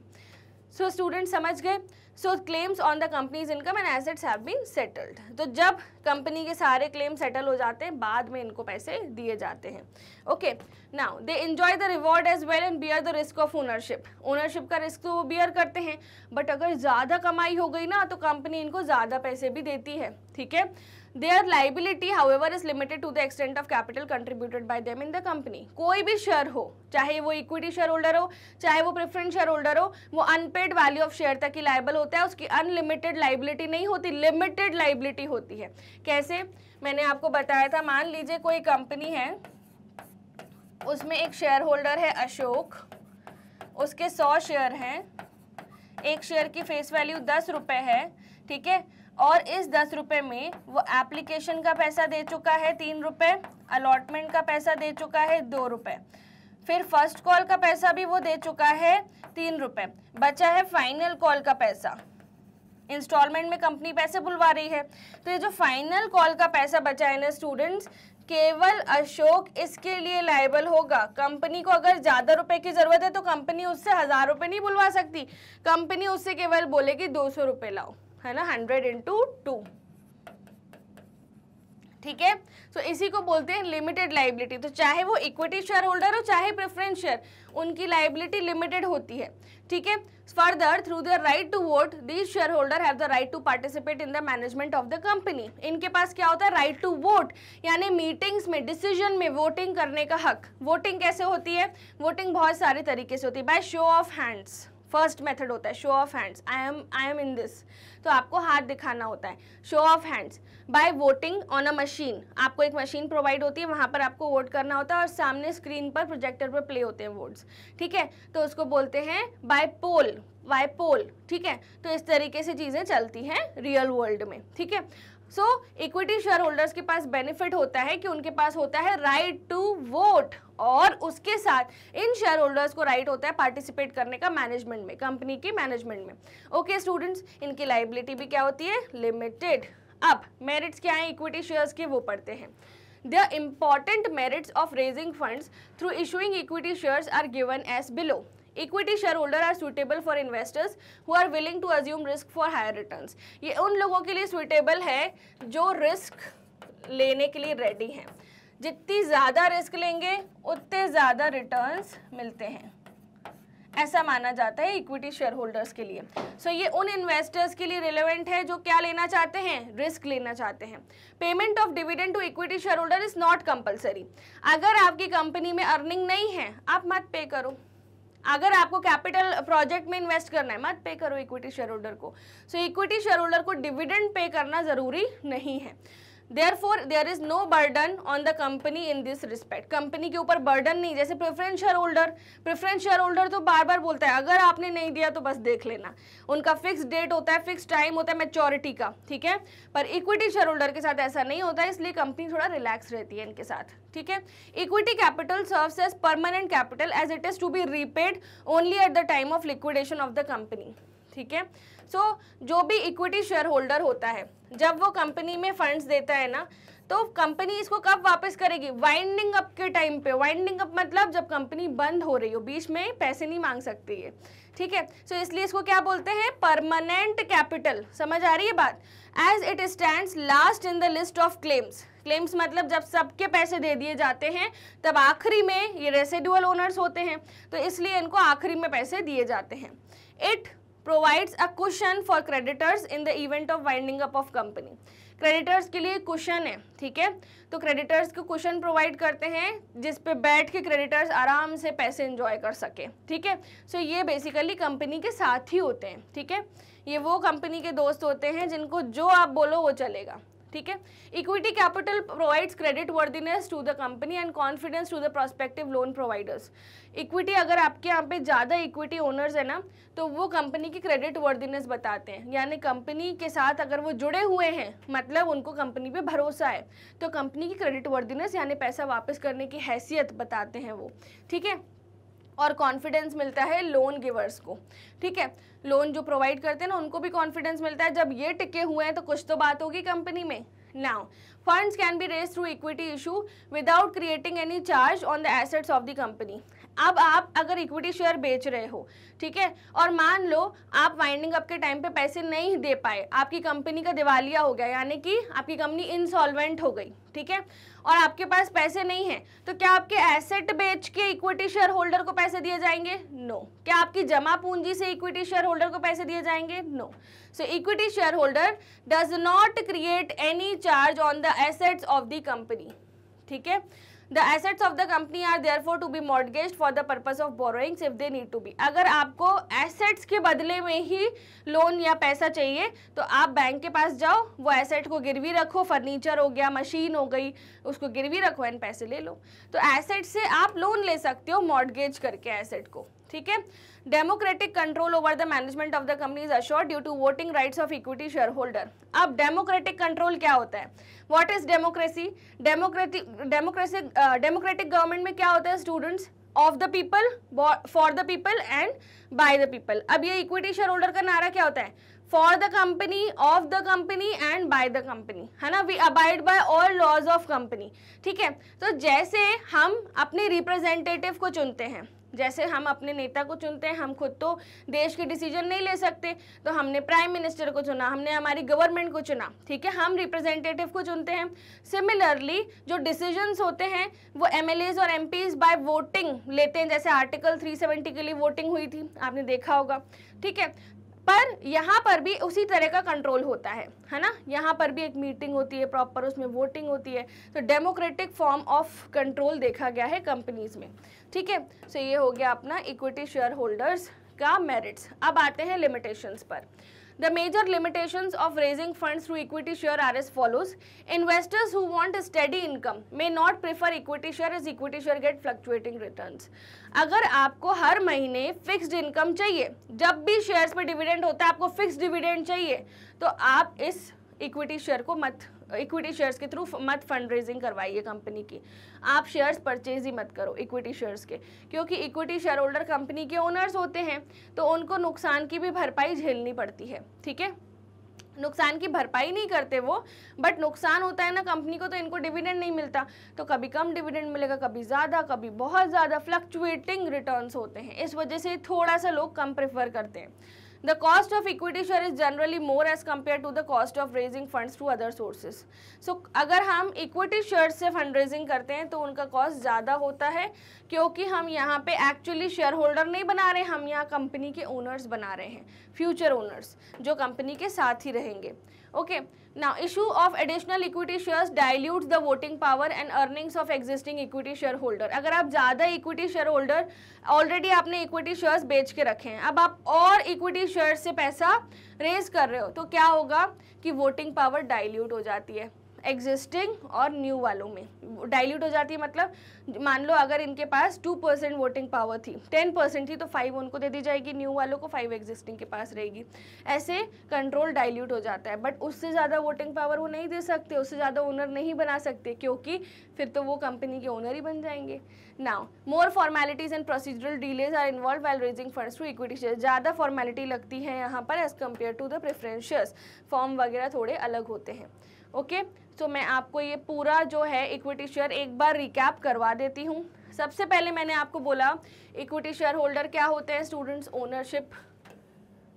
सो स्टूडेंट समझ गए so claims on the company's income and assets have been settled तो जब कंपनी के सारे क्लेम सेटल हो जाते हैं बाद में इनको पैसे दिए जाते हैं okay now they enjoy the reward as well and bear the risk of ownership ownership का रिस्क तो वो बियर करते हैं बट अगर ज़्यादा कमाई हो गई ना तो कंपनी इनको ज़्यादा पैसे भी देती है ठीक है their liability however is limited to the extent of capital contributed by them in the company कोई भी शेयर हो चाहे वो इक्विटी शेयर होल्डर हो चाहे वो प्रेफरेंस शेयर होल्डर हो वो अनपेड वैल्यू ऑफ शेयर तक ही लाइबल होता है उसकी अनलिमिटेड लाइबिलिटी नहीं होती लिमिटेड लाइबिलिटी होती है कैसे मैंने आपको बताया था मान लीजिए कोई कंपनी है उसमें एक शेयर होल्डर है अशोक उसके सौ शेयर हैं एक शेयर की फेस वैल्यू दस रुपये है ठीक है और इस दस रुपये में वो एप्लीकेशन का पैसा दे चुका है तीन रुपये अलॉटमेंट का पैसा दे चुका है दो रुपये फिर फर्स्ट कॉल का पैसा भी वो दे चुका है तीन रुपये बचा है फाइनल कॉल का पैसा इंस्टॉलमेंट में कंपनी पैसे बुलवा रही है तो ये जो फाइनल कॉल का पैसा बचा है ना स्टूडेंट्स केवल अशोक इसके लिए लाइबल होगा कंपनी को अगर ज़्यादा रुपए की ज़रूरत है तो कंपनी उससे हज़ार रुपए नहीं बुलवा सकती कंपनी उससे केवल बोलेगी दो सौ रुपये लाओ है ना हंड्रेड इंटू टू ठीक है सो इसी को बोलते हैं लिमिटेड लाइबिलिटी तो चाहे वो इक्विटी शेयर होल्डर हो चाहे प्रेफरेंस शेयर उनकी लाइबिलिटी लिमिटेड होती है ठीक है further through the right to vote these share holder have the right to participate in the management of the company इनके पास क्या होता है राइट टू वोट यानी मीटिंग्स में डिसीजन में वोटिंग करने का हक वोटिंग कैसे होती है वोटिंग बहुत सारे तरीके से होती है by show of hands first method होता है show of hands I am I am in this तो आपको हाथ दिखाना होता है show of hands by voting on a machine आपको एक मशीन प्रोवाइड होती है वहाँ पर आपको वोट करना होता है और सामने स्क्रीन पर प्रोजेक्टर पर प्ले होते हैं वोट्स ठीक है तो उसको बोलते हैं बाय पोल बाय पोल ठीक है तो इस तरीके से चीज़ें चलती हैं रियल वर्ल्ड में ठीक है सो इक्विटी शेयर होल्डर्स के पास बेनिफिट होता है कि उनके पास होता है राइट टू वोट और उसके साथ इन शेयर होल्डर्स को राइट होता है पार्टिसिपेट करने का मैनेजमेंट में कंपनी के मैनेजमेंट में ओके स्टूडेंट्स इनकी लाइबिलिटी भी क्या होती है लिमिटेड अब मेरिट्स क्या हैं इक्विटी शेयर्स के वो पढ़ते हैं the important merits of raising funds through issuing equity shares are given as below equity share holder are suitable for investors are willing to assume risk for higher returns ye ये उन लोगों के लिए hai है जो रिस्क लेने के लिए रेडी jitni जितनी ज़्यादा lenge लेंगे उतने returns milte मिलते हैं ऐसा माना जाता है इक्विटी शेयर होल्डर्स के लिए सो so, ये उन इन्वेस्टर्स के लिए रिलेवेंट है जो क्या लेना चाहते हैं रिस्क लेना चाहते हैं payment of dividend to equity share holder is not compulsory अगर आपकी कंपनी में अर्निंग नहीं है आप मत पे करो अगर आपको कैपिटल प्रोजेक्ट में इन्वेस्ट करना है मत पे करो इक्विटी शेयर होल्डर को सो इक्विटी शेयर होल्डर को डिविडेंड पे करना ज़रूरी नहीं है therefore there is no burden on the company in this respect company के ऊपर बर्डन नहीं जैसे preference share holder preference share holder तो बार बार बोलता है अगर आपने नहीं दिया तो बस देख लेना उनका फिक्स डेट होता है फिक्स टाइम होता है मेच्योरिटी का ठीक है पर इक्विटी शेयर होल्डर के साथ ऐसा नहीं होता इसलिए कंपनी थोड़ा रिलैक्स रहती है इनके साथ ठीक है equity capital serves as permanent capital as it is to be repaid only at the time of liquidation of the company ठीक है सो जो भी इक्विटी शेयर होल्डर होता है जब वो कंपनी में फंड्स देता है ना तो कंपनी इसको कब वापस करेगी वाइंडिंग अप के टाइम पे वाइंडिंग अप मतलब जब कंपनी बंद हो रही हो बीच में पैसे नहीं मांग सकती है ठीक है सो इसलिए इसको क्या बोलते हैं परमानेंट कैपिटल समझ आ रही है बात as it stand last in the list of claims claims मतलब जब सबके पैसे दे दिए जाते हैं तब आखिरी में ये रेसिडुअल ओनर्स होते हैं तो इसलिए इनको आखिरी में पैसे दिए जाते हैं it provides a question for creditors in the event of winding up of company creditors के लिए क्वेश्चन है ठीक है तो क्रेडिटर्स को क्वेश्चन प्रोवाइड करते हैं जिस पे बैठ के क्रेडिटर्स आराम से पैसे इंजॉय कर सके ठीक है सो ये बेसिकली कंपनी के साथ ही होते हैं ठीक है ये वो कंपनी के दोस्त होते हैं जिनको जो आप बोलो वो चलेगा ठीक है equity capital provides creditworthiness to the company and confidence to the prospective loan providers equity अगर आपके यहाँ पे ज़्यादा इक्विटी ओनर्स है ना तो वो कंपनी की क्रेडिट वर्दीनेस बताते हैं यानी कंपनी के साथ अगर वो जुड़े हुए हैं मतलब उनको कंपनी पर भरोसा है तो कंपनी की क्रेडिट वर्दीनेस यानी पैसा वापस करने की हैसियत बताते हैं वो ठीक है और कॉन्फिडेंस मिलता है लोन गिवर्स को ठीक है लोन जो प्रोवाइड करते हैं ना उनको भी कॉन्फिडेंस मिलता है जब ये टिके हुए हैं तो कुछ तो बात होगी कंपनी में now funds can be raise through equity issue without creating any charge on the assets of the company अब आप अगर इक्विटी शेयर बेच रहे हो ठीक है और मान लो आप वाइंडिंग अप के टाइम पे पैसे नहीं दे पाए आपकी कंपनी का दिवालिया हो गया यानी कि आपकी कंपनी इंसॉल्वेंट हो गई ठीक है और आपके पास पैसे नहीं है तो क्या आपके एसेट बेच के इक्विटी शेयर होल्डर को पैसे दिए जाएंगे नो no. क्या आपकी जमा पूंजी से इक्विटी शेयर होल्डर को पैसे दिए जाएंगे no so equity share holder does not create any charge on the assets of the company ठीक है the assets of the company are therefore to be mortgage for the purpose of borrowings if they need to be अगर आपको एसेट्स के बदले में ही लोन या पैसा चाहिए तो आप बैंक के पास जाओ वो एसेट को गिरवी रखो फर्नीचर हो गया मशीन हो गई उसको गिरवी रखो एंड पैसे ले लो तो एसेट से आप लोन ले सकते हो मॉडगेज करके एसेट को ठीक है democratic control over the management of the company is assured due to voting rights of equity share holder अब डेमोक्रेटिक कंट्रोल क्या होता है what is democracy democratic democracy democratic government में क्या होता है students of the people for the people and by the people अब ये इक्विटी शेयर होल्डर का नारा क्या होता है for the company of the company and by the company है ना we abide by all laws of company ठीक है तो जैसे हम अपने रिप्रेजेंटेटिव को चुनते हैं जैसे हम अपने नेता को चुनते हैं हम खुद तो देश के डिसीजन नहीं ले सकते तो हमने प्राइम मिनिस्टर को चुना हमने हमारी गवर्नमेंट को चुना ठीक है हम रिप्रेजेंटेटिव को चुनते हैं सिमिलरली जो डिसीजंस होते हैं वो एम और एम बाय वोटिंग लेते हैं जैसे आर्टिकल 370 के लिए वोटिंग हुई थी आपने देखा होगा ठीक है पर यहाँ पर भी उसी तरह का कंट्रोल होता है है ना यहाँ पर भी एक मीटिंग होती है प्रॉपर उसमें वोटिंग होती है तो डेमोक्रेटिक फॉर्म ऑफ कंट्रोल देखा गया है कंपनीज में ठीक है सो ये हो गया अपना इक्विटी शेयर होल्डर्स का मेरिट्स अब आते हैं लिमिटेशंस पर The major limitations of raising funds through equity share are as follows. Investors who want a steady income may not prefer equity share as equity share get fluctuating returns. अगर आपको हर महीने फिक्स्ड इनकम चाहिए जब भी शेयर्स पे डिविडेंड होता है आपको फिक्स्ड डिविडेंड चाहिए तो आप इस इक्विटी शेयर को मत इक्विटी शेयर्स के थ्रू मत फंड रेजिंग करवाइए कंपनी की आप शेयर्स परचेज ही मत करो इक्विटी शेयर्स के क्योंकि इक्विटी शेयर होल्डर कंपनी के ओनर्स होते हैं तो उनको नुकसान की भी भरपाई झेलनी पड़ती है ठीक है नुकसान की भरपाई नहीं करते वो बट नुकसान होता है ना कंपनी को तो इनको डिविडेंड नहीं मिलता तो कभी कम डिविडेंड मिलेगा कभी ज़्यादा कभी बहुत ज़्यादा फ्लक्चुएटिंग रिटर्न्स होते हैं इस वजह से थोड़ा सा लोग कम प्रेफर करते हैं The cost of equity share is generally more as compared to the cost of raising funds through other sources. So अगर हम equity share से fundraising करते हैं तो उनका cost ज़्यादा होता है क्योंकि हम यहाँ पे actually shareholder नहीं बना रहे हम यहाँ कंपनी के owners बना रहे हैं future owners जो कंपनी के साथ ही रहेंगे okay okay. Now, issue of additional equity shares dilutes the voting power and earnings of existing equity shareholder. अगर आप ज़्यादा equity shareholder already आपने equity shares बेच के रखे हैं अब आप और equity shares से पैसा raise कर रहे हो तो क्या होगा कि voting power dilute हो जाती है एग्जिस्टिंग और न्यू वालों में डाइल्यूट हो जाती है मतलब मान लो अगर इनके पास टू परसेंट वोटिंग पावर थी टेन परसेंट थी तो फाइव उनको दे दी जाएगी न्यू वालों को फाइव एग्जिस्टिंग के पास रहेगी ऐसे कंट्रोल डाइल्यूट हो जाता है बट उससे ज़्यादा वोटिंग पावर वो नहीं दे सकते उससे ज़्यादा ओनर नहीं बना सकते क्योंकि फिर तो वो कंपनी के ओनर ही बन जाएंगे now more formalities and procedural delays are involve well raising funds to equity share ज़्यादा फॉर्मेलिटी लगती है यहाँ पर as compare to the preference shares form वगैरह थोड़े अलग होते हैं ओके तो मैं आपको ये पूरा जो है इक्विटी शेयर एक बार रिकैप करवा देती हूँ सबसे पहले मैंने आपको बोला इक्विटी शेयर होल्डर क्या होते हैं students ownership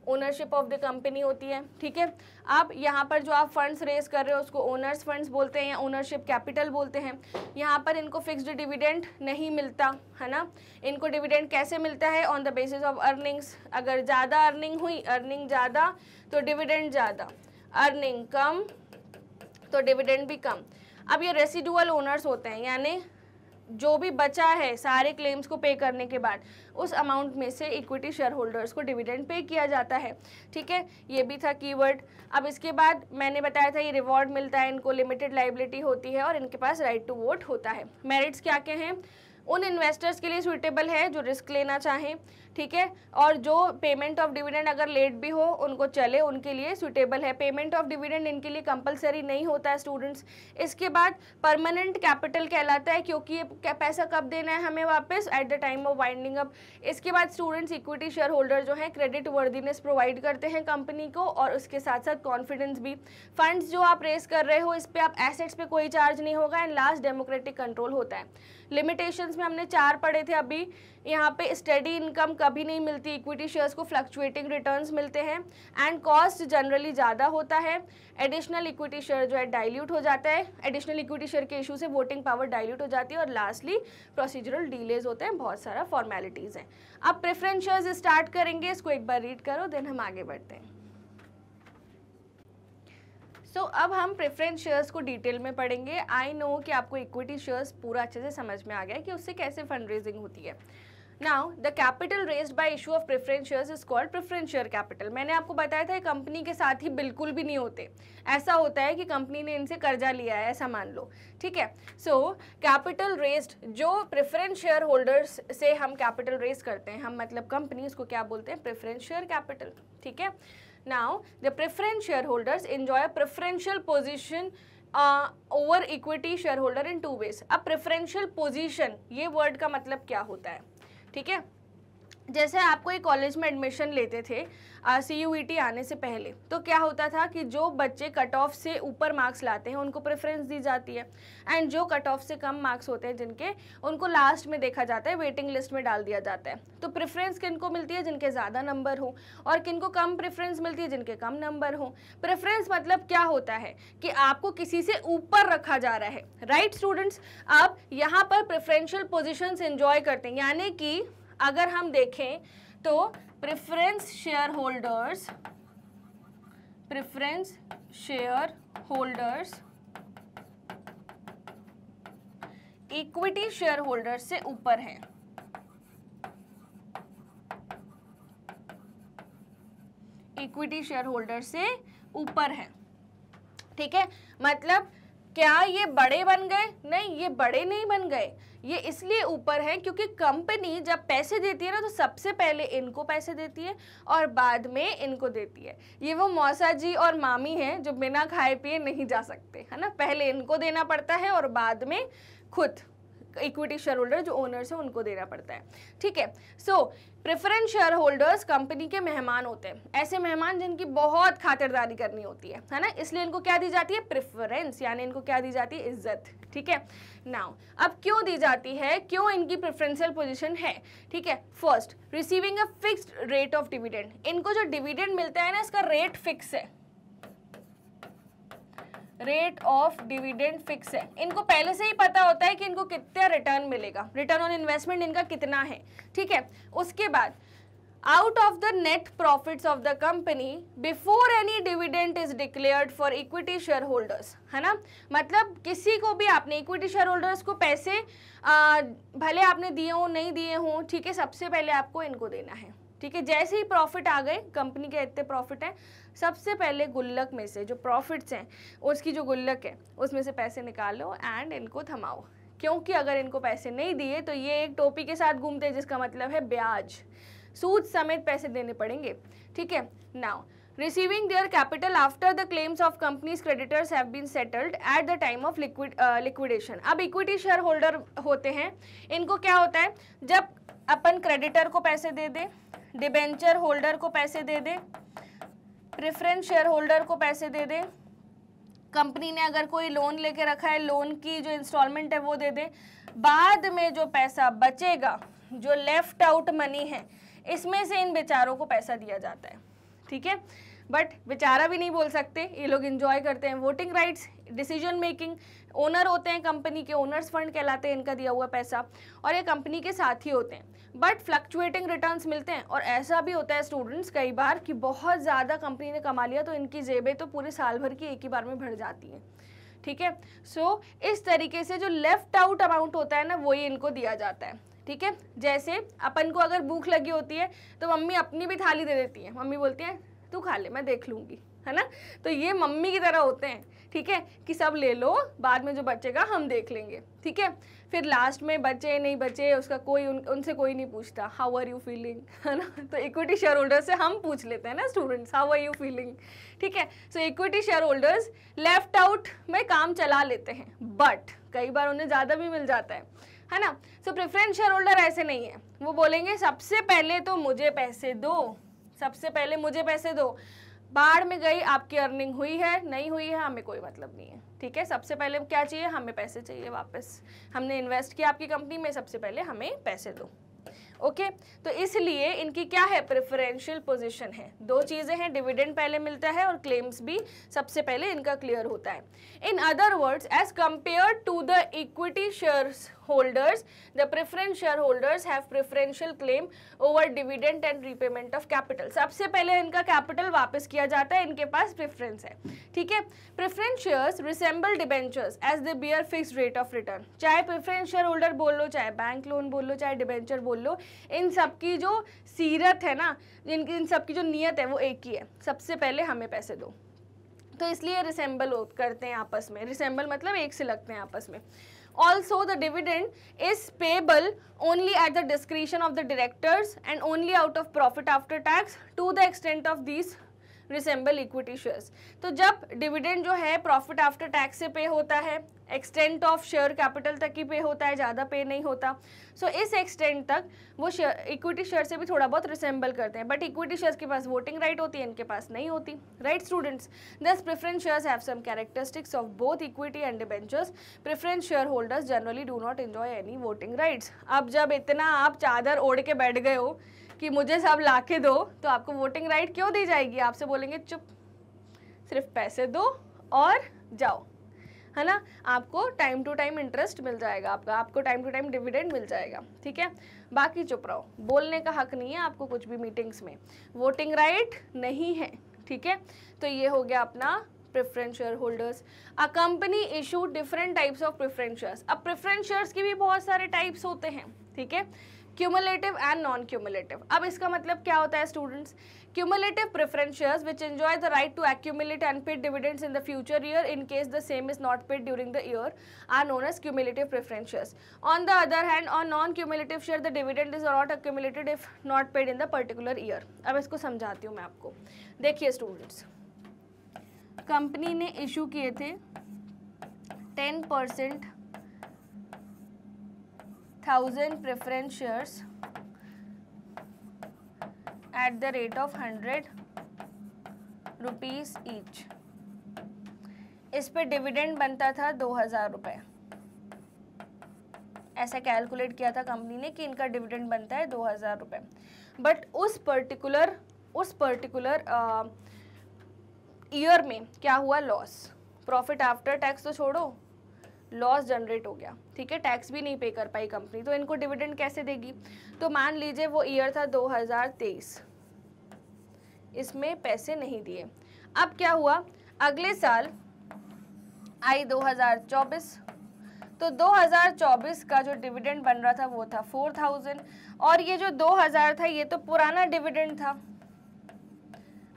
ownership of the company होती है ठीक है आप यहाँ पर जो आप फंड्स रेज कर रहे हो उसको ओनर्स फंड्स बोलते हैं या ओनरशिप कैपिटल बोलते हैं यहाँ पर इनको फिक्स्ड डिविडेंड नहीं मिलता है ना इनको डिविडेंड कैसे मिलता है on the basis of earnings अगर ज़्यादा अर्निंग हुई अर्निंग ज़्यादा तो डिविडेंड ज़्यादा अर्निंग कम तो डिविडेंड भी कम अब ये रेसिडुअल ओनर्स होते हैं यानी जो भी बचा है सारे क्लेम्स को पे करने के बाद उस अमाउंट में से इक्विटी शेयर होल्डर्स को डिविडेंड पे किया जाता है ठीक है ये भी था कीवर्ड अब इसके बाद मैंने बताया था ये रिवॉर्ड मिलता है इनको लिमिटेड लाइबिलिटी होती है और इनके पास राइट टू वोट होता है मेरिट्स क्या क्या हैं उन इन्वेस्टर्स के लिए सुइटेबल है जो रिस्क लेना चाहें ठीक है और जो पेमेंट ऑफ डिविडेंड अगर लेट भी हो उनको चले उनके लिए सुटेबल है पेमेंट ऑफ डिविडेंड इनके लिए कंपलसरी नहीं होता है स्टूडेंट्स इसके बाद परमानेंट कैपिटल कहलाता है क्योंकि ये पैसा कब देना है हमें वापस at the time of winding up इसके बाद स्टूडेंट्स इक्विटी शेयर होल्डर जो हैं क्रेडिट वर्दीनेस प्रोवाइड करते हैं कंपनी को और उसके साथ साथ कॉन्फिडेंस भी फंड्स जो आप रेस कर रहे हो इस पर आप एसेट्स पर कोई चार्ज नहीं होगा एंड लास्ट डेमोक्रेटिक कंट्रोल होता है लिमिटेशंस में हमने चार पढ़े थे अभी यहाँ पे स्टडी इनकम कभी नहीं मिलती इक्विटी शेयर्स को फ्लक्चुएटिंग रिटर्न्स मिलते हैं एंड कॉस्ट जनरली ज़्यादा होता है एडिशनल इक्विटी शेयर जो है डाइल्यूट हो जाता है एडिशनल इक्विटी शेयर के इशू से वोटिंग पावर डाइल्यूट हो जाती है और लास्टली प्रोसीजरल डीलेज होते हैं बहुत सारा फॉर्मेलिटीज़ हैं अब प्रेफरेंस शेयर्स स्टार्ट करेंगे इसको एक बार रीड करो देन हम आगे बढ़ते हैं सो so, अब हम प्रेफरेंस शेयर्स को डिटेल में पढ़ेंगे आई नो कि आपको इक्विटी शेयर्स पूरा अच्छे से समझ में आ गया कि उससे कैसे फंड रेजिंग होती है now the capital raised by issue of preference shares is called preference share capital मैंने आपको बताया था कंपनी के साथ ही बिल्कुल भी नहीं होते ऐसा होता है कि कंपनी ने इनसे कर्जा लिया है ऐसा मान लो ठीक है सो कैपिटल रेस्ड जो प्रेफरेंस शेयर होल्डर्स से हम कैपिटल रेस करते हैं हम मतलब कंपनी उसको क्या बोलते हैं प्रेफरेंस शेयर कैपिटल ठीक है now the preference share holders enjoy preferential position over equity share holder in two ways अब प्रेफरेंशियल पोजिशन ये वर्ड का मतलब क्या होता है ठीक है जैसे आप कोई कॉलेज में एडमिशन लेते थे सी यू ई टी आने से पहले तो क्या होता था कि जो बच्चे कट ऑफ से ऊपर मार्क्स लाते हैं उनको प्रेफरेंस दी जाती है एंड जो कट ऑफ से कम मार्क्स होते हैं जिनके उनको लास्ट में देखा जाता है वेटिंग लिस्ट में डाल दिया जाता है तो प्रेफरेंस किन को मिलती है जिनके ज़्यादा नंबर हों और किन को कम प्रेफरेंस मिलती है जिनके कम नंबर हों प्रेफरेंस मतलब क्या होता है कि आपको किसी से ऊपर रखा जा रहा है राइट right, स्टूडेंट्स आप यहाँ पर प्रेफरेंशियल पोजिशन इन्जॉय करते हैं यानी कि अगर हम देखें तो preference share holders preference share holders equity share holders से ऊपर हैं इक्विटी शेयर होल्डर से ऊपर है ठीक है मतलब क्या ये बड़े बन गए नहीं ये बड़े नहीं बन गए ये इसलिए ऊपर है क्योंकि कंपनी जब पैसे देती है ना तो सबसे पहले इनको पैसे देती है और बाद में इनको देती है ये वो मौसा जी और मामी हैं जो बिना खाए पिए नहीं जा सकते है ना पहले इनको देना पड़ता है और बाद में खुद इक्विटी शेयर होल्डर जो ओनर्स हैं उनको देना पड़ता है ठीक है so preference share holders company के मेहमान होते हैं ऐसे मेहमान जिनकी बहुत खातिरदारी करनी होती है है ना इसलिए इनको क्या दी जाती है प्रेफरेंस यानी इनको क्या दी जाती है इज्जत ठीक है नाउ अब क्यों दी जाती है क्यों इनकी प्रेफरेंशियल पोजीशन है ठीक है first receiving a fixed rate of dividend इनको जो डिविडेंड मिलता है ना इसका रेट फिक्स है रेट ऑफ डिविडेंड फिक्स है इनको पहले से ही पता होता है कि इनको कितना रिटर्न मिलेगा रिटर्न ऑन इन्वेस्टमेंट इनका कितना है ठीक है उसके बाद out of the net profits of the company before any dividend is declared for equity shareholders है ना मतलब किसी को भी आपने equity shareholders को पैसे आ, भले आपने दिए हों नहीं दिए हों ठीक है सबसे पहले आपको इनको देना है ठीक है जैसे ही प्रॉफिट आ गए कंपनी के इतने प्रॉफिट हैं सबसे पहले गुल्लक में से जो प्रॉफिट्स हैं उसकी जो गुल्लक है उसमें से पैसे निकालो एंड इनको थमाओ क्योंकि अगर इनको पैसे नहीं दिए तो ये एक टोपी के साथ घूमते हैं जिसका मतलब है ब्याज सूद समेत पैसे देने पड़ेंगे ठीक है now receiving their capital after the claims of company's creditors have been settled at the time of liquid liquidation अब इक्विटी शेयर होल्डर होते हैं इनको क्या होता है जब अपन क्रेडिटर को पैसे दे दे डिबेंचर होल्डर को पैसे दे दे प्रिफरेंस शेयर होल्डर को पैसे दे दे कंपनी ने अगर कोई लोन लेके रखा है लोन की जो इंस्टॉलमेंट है वो दे दें बाद में जो पैसा बचेगा जो लेफ्ट आउट मनी है इसमें से इन बेचारों को पैसा दिया जाता है ठीक है बट बेचारा भी नहीं बोल सकते ये लोग इन्जॉय करते हैं voting rights decision making owner होते हैं कंपनी के ओनर्स फंड कहलाते हैं इनका दिया हुआ पैसा और ये कंपनी के साथ ही होते हैं बट फ्लक्चुएटिंग रिटर्न्स मिलते हैं और ऐसा भी होता है स्टूडेंट्स कई बार कि बहुत ज़्यादा कंपनी ने कमा लिया तो इनकी जेबें तो पूरे साल भर की एक ही बार में भर जाती हैं ठीक है सो so, इस तरीके से जो लेफ्ट आउट अमाउंट होता है ना वही इनको दिया जाता है ठीक है जैसे अपन को अगर भूख लगी होती है तो मम्मी अपनी भी थाली दे देती है मम्मी बोलती है तू खा ले मैं देख लूँगी है ना तो ये मम्मी की तरह होते हैं ठीक है कि सब ले लो बाद में जो बचेगा हम देख लेंगे ठीक है फिर लास्ट में बचे नहीं बचे उसका कोई उन, उनसे कोई नहीं पूछता हाउ आर यू फीलिंग है ना तो इक्विटी शेयर होल्डर्स से हम पूछ लेते हैं ना students how are you feeling ठीक है so equity share holders left out में काम चला लेते हैं बट कई बार उन्हें ज़्यादा भी मिल जाता है है ना सो प्रेफरेंस शेयर होल्डर ऐसे नहीं है वो बोलेंगे सबसे पहले तो मुझे पैसे दो सबसे पहले मुझे पैसे दो बाढ़ में गई आपकी अर्निंग हुई है नहीं हुई है हमें कोई मतलब नहीं है ठीक है सबसे पहले क्या चाहिए हमें पैसे चाहिए वापस हमने इन्वेस्ट किया आपकी कंपनी में सबसे पहले हमें पैसे दो ओके okay, तो इसलिए इनकी क्या है प्रेफरेंशियल पोजीशन है दो चीज़ें हैं डिविडेंड पहले मिलता है और क्लेम्स भी सबसे पहले इनका क्लियर होता है in other words as compare to the equity shares holders the preference shareholders have preferential claim over dividend and repayment of capital सबसे पहले इनका capital वापस किया जाता है इनके पास preference है ठीक है preference shares resemble debentures as they bear fixed rate of return चाहे preference shareholder बोल लो चाहे bank loan बोल लो चाहे debenture बोल लो इन सब की जो सीरत है ना जिनकी इन सब की जो नीयत है वो एक ही है सबसे पहले हमें पैसे दो तो इसलिए रिसेंबल करते हैं आपस में रिसेंबल मतलब एक से लगते हैं आपस में also the dividend is payable only at the discretion of the directors and only out of profit after tax to the extent of these resemble equity shares तो जब dividend जो है profit after tax से pay होता है एक्सटेंट ऑफ शेयर कैपिटल तक ही पे होता है ज़्यादा पे नहीं होता सो so, इस एक्सटेंट तक वो शेयर इक्विटी शेयर से भी थोड़ा बहुत रिसेंबल करते हैं बट इक्विटी शेयर्स के पास वोटिंग राइट होती है इनके पास नहीं होती right students thus preference shares have some characteristics of both equity and debentures preference share holders generally do not enjoy any voting rights अब जब इतना आप चादर ओढ़ के बैठ गए हो कि मुझे सब ला के दो तो आपको वोटिंग राइट क्यों दी जाएगी आपसे बोलेंगे चुप सिर्फ पैसे दो और जाओ है ना आपको टाइम टू टाइम इंटरेस्ट मिल जाएगा आपका आपको टाइम टू टाइम डिविडेंड मिल जाएगा ठीक है बाकी चुप रहो बोलने का हक नहीं है आपको कुछ भी मीटिंग्स में वोटिंग राइट नहीं है ठीक है तो ये हो गया अपना preference share holders a company issue different types of preference shares अब प्रेफरेंस शेयर्स के भी बहुत सारे टाइप्स होते हैं ठीक है क्यूमुलेटिव एंड नॉन क्यूमुलेटिव अब इसका मतलब क्या होता है students Cumulative preference shares which enjoy the right to accumulate unpaid dividends in the future year in case the same is not paid during the year are known as cumulative preference shares. On the other hand, on non-cumulative share, the dividend is not accumulated if not paid in the particular year. ab isko samjhati hu main aapko dekhiye students company ne issue kiye the 10% 1000 preference shares at the rate of hundred rupees each इस पे डिविडेंड बनता था दो हज़ार रुपये ऐसा कैलकुलेट किया था कंपनी ने कि इनका डिविडेंड बनता है दो हज़ार रुपये बट उस पर्टिकुलर उस पर्टिकुलर ईयर में क्या हुआ लॉस प्रॉफिट आफ्टर टैक्स तो छोड़ो लॉस जनरेट हो गया ठीक है टैक्स भी नहीं पे कर पाई कंपनी तो इनको डिविडेंड कैसे देगी तो मान लीजिए वो ईयर था 2023 इसमें पैसे नहीं दिए अब क्या हुआ अगले साल आई 2024 तो 2024 का जो डिविडेंड बन रहा था वो था 4000 और ये जो 2000 था ये तो पुराना डिविडेंड था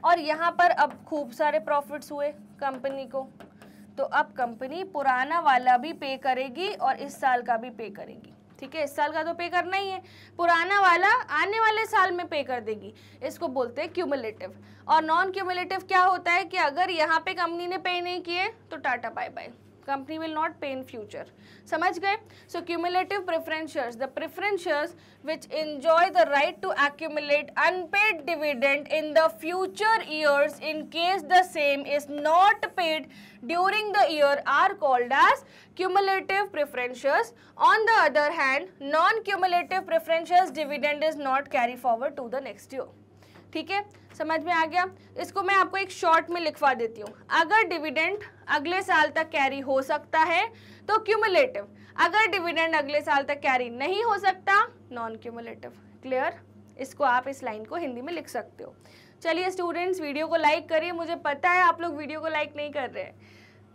और यहाँ पर अब खूब सारे प्रॉफिट्स हुए कंपनी को तो अब कंपनी पुराना वाला भी पे करेगी और इस साल का भी पे करेगी ठीक है इस साल का तो पे करना ही है पुराना वाला आने वाले साल में पे कर देगी इसको बोलते हैं क्यूमुलेटिव और नॉन क्यूमुलेटिव क्या होता है कि अगर यहाँ पे कंपनी ने पे नहीं किए तो tata bye bye company will not pay in future samajh gaye so cumulative preference shares the preference shares which enjoy the right to accumulate unpaid dividend in the future years in case the same is not paid during the year are called as cumulative preference shares on the other hand non cumulative preference shares dividend is not carry forward to the next year ठीक है समझ में आ गया इसको मैं आपको एक शॉर्ट में लिखवा देती हूँ अगर डिविडेंड अगले साल तक कैरी हो सकता है तो क्यूमुलेटिव अगर डिविडेंड अगले साल तक कैरी नहीं हो सकता नॉन क्यूमुलेटिव क्लियर इसको आप इस लाइन को हिंदी में लिख सकते हो चलिए स्टूडेंट्स वीडियो को लाइक करिए मुझे पता है आप लोग वीडियो को लाइक नहीं कर रहे हैं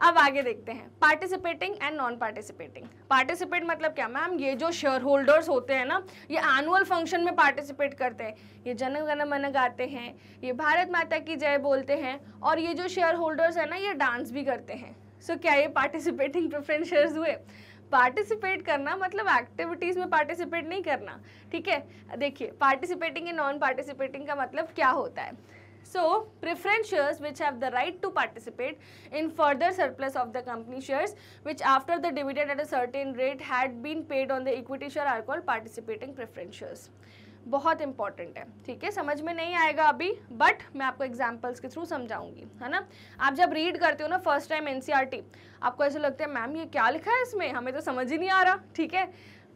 अब आगे देखते हैं participating and non participating participate मतलब क्या मैम ये जो शेयर होल्डर्स होते हैं ना ये एनुअल फंक्शन में पार्टिसिपेट करते हैं ये जनगण मन गाते हैं ये भारत माता की जय बोलते हैं और ये जो शेयर होल्डर्स हैं ना ये डांस भी करते हैं सो so, क्या ये पार्टिसिपेटिंग प्रेफरेंस शेयर्स हुए पार्टिसिपेट करना मतलब एक्टिविटीज़ में पार्टिसिपेट नहीं करना ठीक है देखिए पार्टिसिपेटिंग या नॉन पार्टिसिपेटिंग का मतलब क्या होता है So, preference shares which have the right to participate in further surplus of the company shares which after the dividend at a certain rate had been paid on the equity share are called participating preference shares. बहुत इंपॉर्टेंट है ठीक है समझ में नहीं आएगा अभी बट मैं आपको एग्जांपल्स के थ्रू समझाऊंगी है ना आप जब रीड करते हो ना फर्स्ट टाइम एनसीईआरटी आपको ऐसे लगता है मैम ये क्या लिखा है इसमें हमें तो समझ ही नहीं आ रहा ठीक है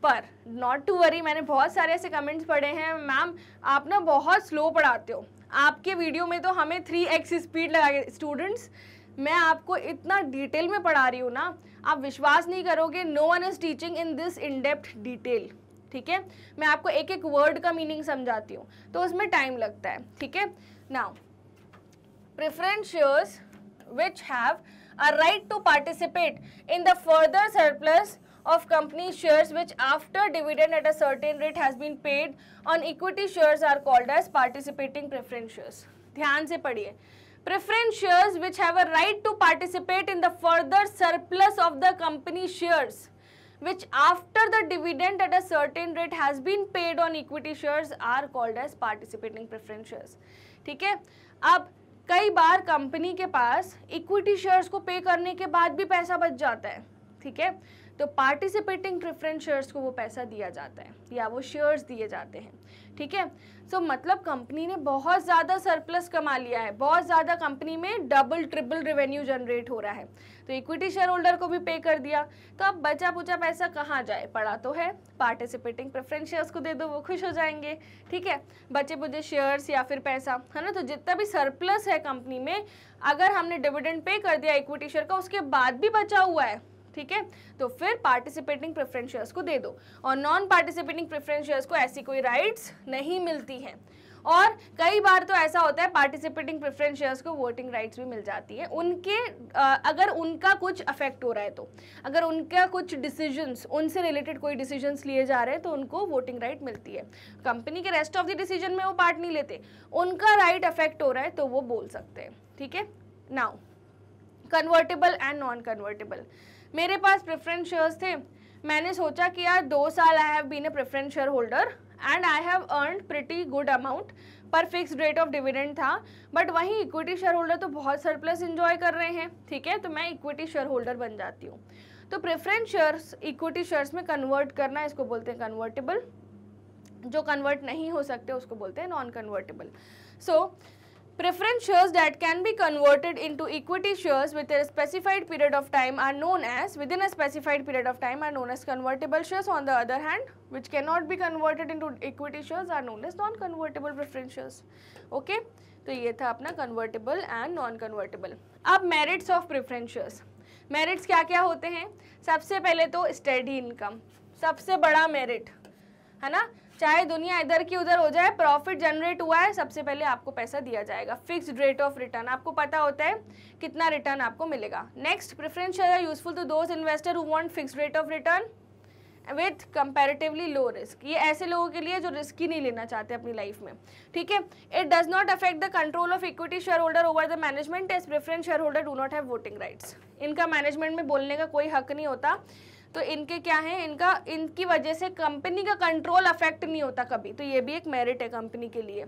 पर नॉट टू वरी मैंने बहुत सारे ऐसे कमेंट्स पढ़े हैं मैम आप ना बहुत स्लो पढ़ाते हो आपके वीडियो में तो हमें थ्री एक्स स्पीड लगा स्टूडेंट्स मैं आपको इतना डिटेल में पढ़ा रही हूँ ना आप विश्वास नहीं करोगे no one is teaching in this in depth detail ठीक है मैं आपको एक एक वर्ड का मीनिंग समझाती हूँ तो उसमें टाइम लगता है ठीक है now preference shares which have a right to participate in the further surplus of company shares which after dividend at a certain rate has been paid on equity shares are called as participating preference shares ध्यान से पढ़िए preference shares which have a right to participate in the further surplus of the company shares which after the dividend at a certain rate has been paid on equity shares are called as participating preference shares ठीक है अब कई बार कंपनी के पास इक्विटी शेयर्स को पे करने के बाद भी पैसा बच जाता है ठीक है तो पार्टिसिपेटिंग प्रेफरेंस शेयर्स को वो पैसा दिया जाता है या वो शेयर्स दिए जाते हैं ठीक है सो so, मतलब कंपनी ने बहुत ज़्यादा सरप्लस कमा लिया है बहुत ज़्यादा कंपनी में डबल ट्रिपल रिवेन्यू जनरेट हो रहा है तो इक्विटी शेयर होल्डर को भी पे कर दिया तो अब बचा बुचा पैसा कहाँ जाए पड़ा तो है पार्टिसिपेटिंग प्रेफरेंस शेयर्स को दे दो वो खुश हो जाएंगे ठीक है बचे बुझे शेयर्स या फिर पैसा है ना तो जितना भी सरप्लस है कंपनी में अगर हमने डिविडेंड पे कर दिया इक्विटी शेयर का उसके बाद भी बचा हुआ है ठीक है तो फिर पार्टिसिपेटिंग प्रेफरेंस शेयर्स को दे दो और नॉन पार्टिसिपेटिंग प्रेफरेंस शेयर्स को ऐसी कोई राइट्स नहीं मिलती हैं और कई बार तो ऐसा होता है पार्टिसिपेटिंग प्रेफरेंस शेयर्स को वोटिंग राइट्स भी मिल जाती है उनके अगर उनका कुछ अफेक्ट हो रहा है तो अगर उनका कुछ डिसीजंस उनसे रिलेटेड कोई डिसीजंस लिए जा रहे हैं तो उनको वोटिंग राइट मिलती है कंपनी के रेस्ट ऑफ द डिसीजन में वो पार्ट नहीं लेते उनका राइट right अफेक्ट हो रहा है तो वो बोल सकते हैं ठीक है now convertible and non convertible मेरे पास प्रेफरेंस शेयर्स थे मैंने सोचा कि यार दो साल I have been a preference share holder and I have earn pretty good amount पर फिक्स रेट ऑफ डिविडेंड था बट वहीं इक्विटी शेयर होल्डर तो बहुत सरप्लस इन्जॉय कर रहे हैं ठीक है तो मैं इक्विटी शेयर होल्डर बन जाती हूँ तो प्रेफरेंस शेयर्स इक्विटी शेयर्स में कन्वर्ट करना इसको बोलते हैं कन्वर्टेबल जो कन्वर्ट नहीं हो सकते उसको बोलते हैं non convertible so so, Preference shares that can be converted into equity shares within a specified period of time are known as within a specified period of time are known as convertible shares on the other hand which cannot be converted into equity shares are known as non convertible preference shares okay तो ये था अपना convertible एंड नॉन convertible अब merits of preference shares merits क्या क्या होते हैं सबसे पहले तो steady income सबसे बड़ा merit है ना चाहे दुनिया इधर की उधर हो जाए प्रॉफिट जनरेट हुआ है सबसे पहले आपको पैसा दिया जाएगा फिक्स रेट ऑफ रिटर्न आपको पता होता है कितना रिटर्न आपको मिलेगा next preference share are useful to those investor who want fix rate of return with comparatively low risk ये ऐसे लोगों के लिए जो रिस्क ही नहीं लेना चाहते अपनी लाइफ में ठीक है it does not affect the control of equity share holder over the management as preference share holder do not have voting rights इनका मैनेजमेंट में बोलने का कोई हक नहीं होता तो इनके क्या है इनका इनकी वजह से कंपनी का कंट्रोल अफेक्ट नहीं होता कभी तो ये भी एक मेरिट है कंपनी के लिए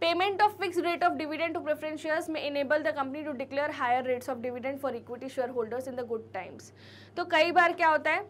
payment of fix rate of dividend to preference shares may enable the company to declare higher rates of dividend for equity share holders in the good times तो कई बार क्या होता है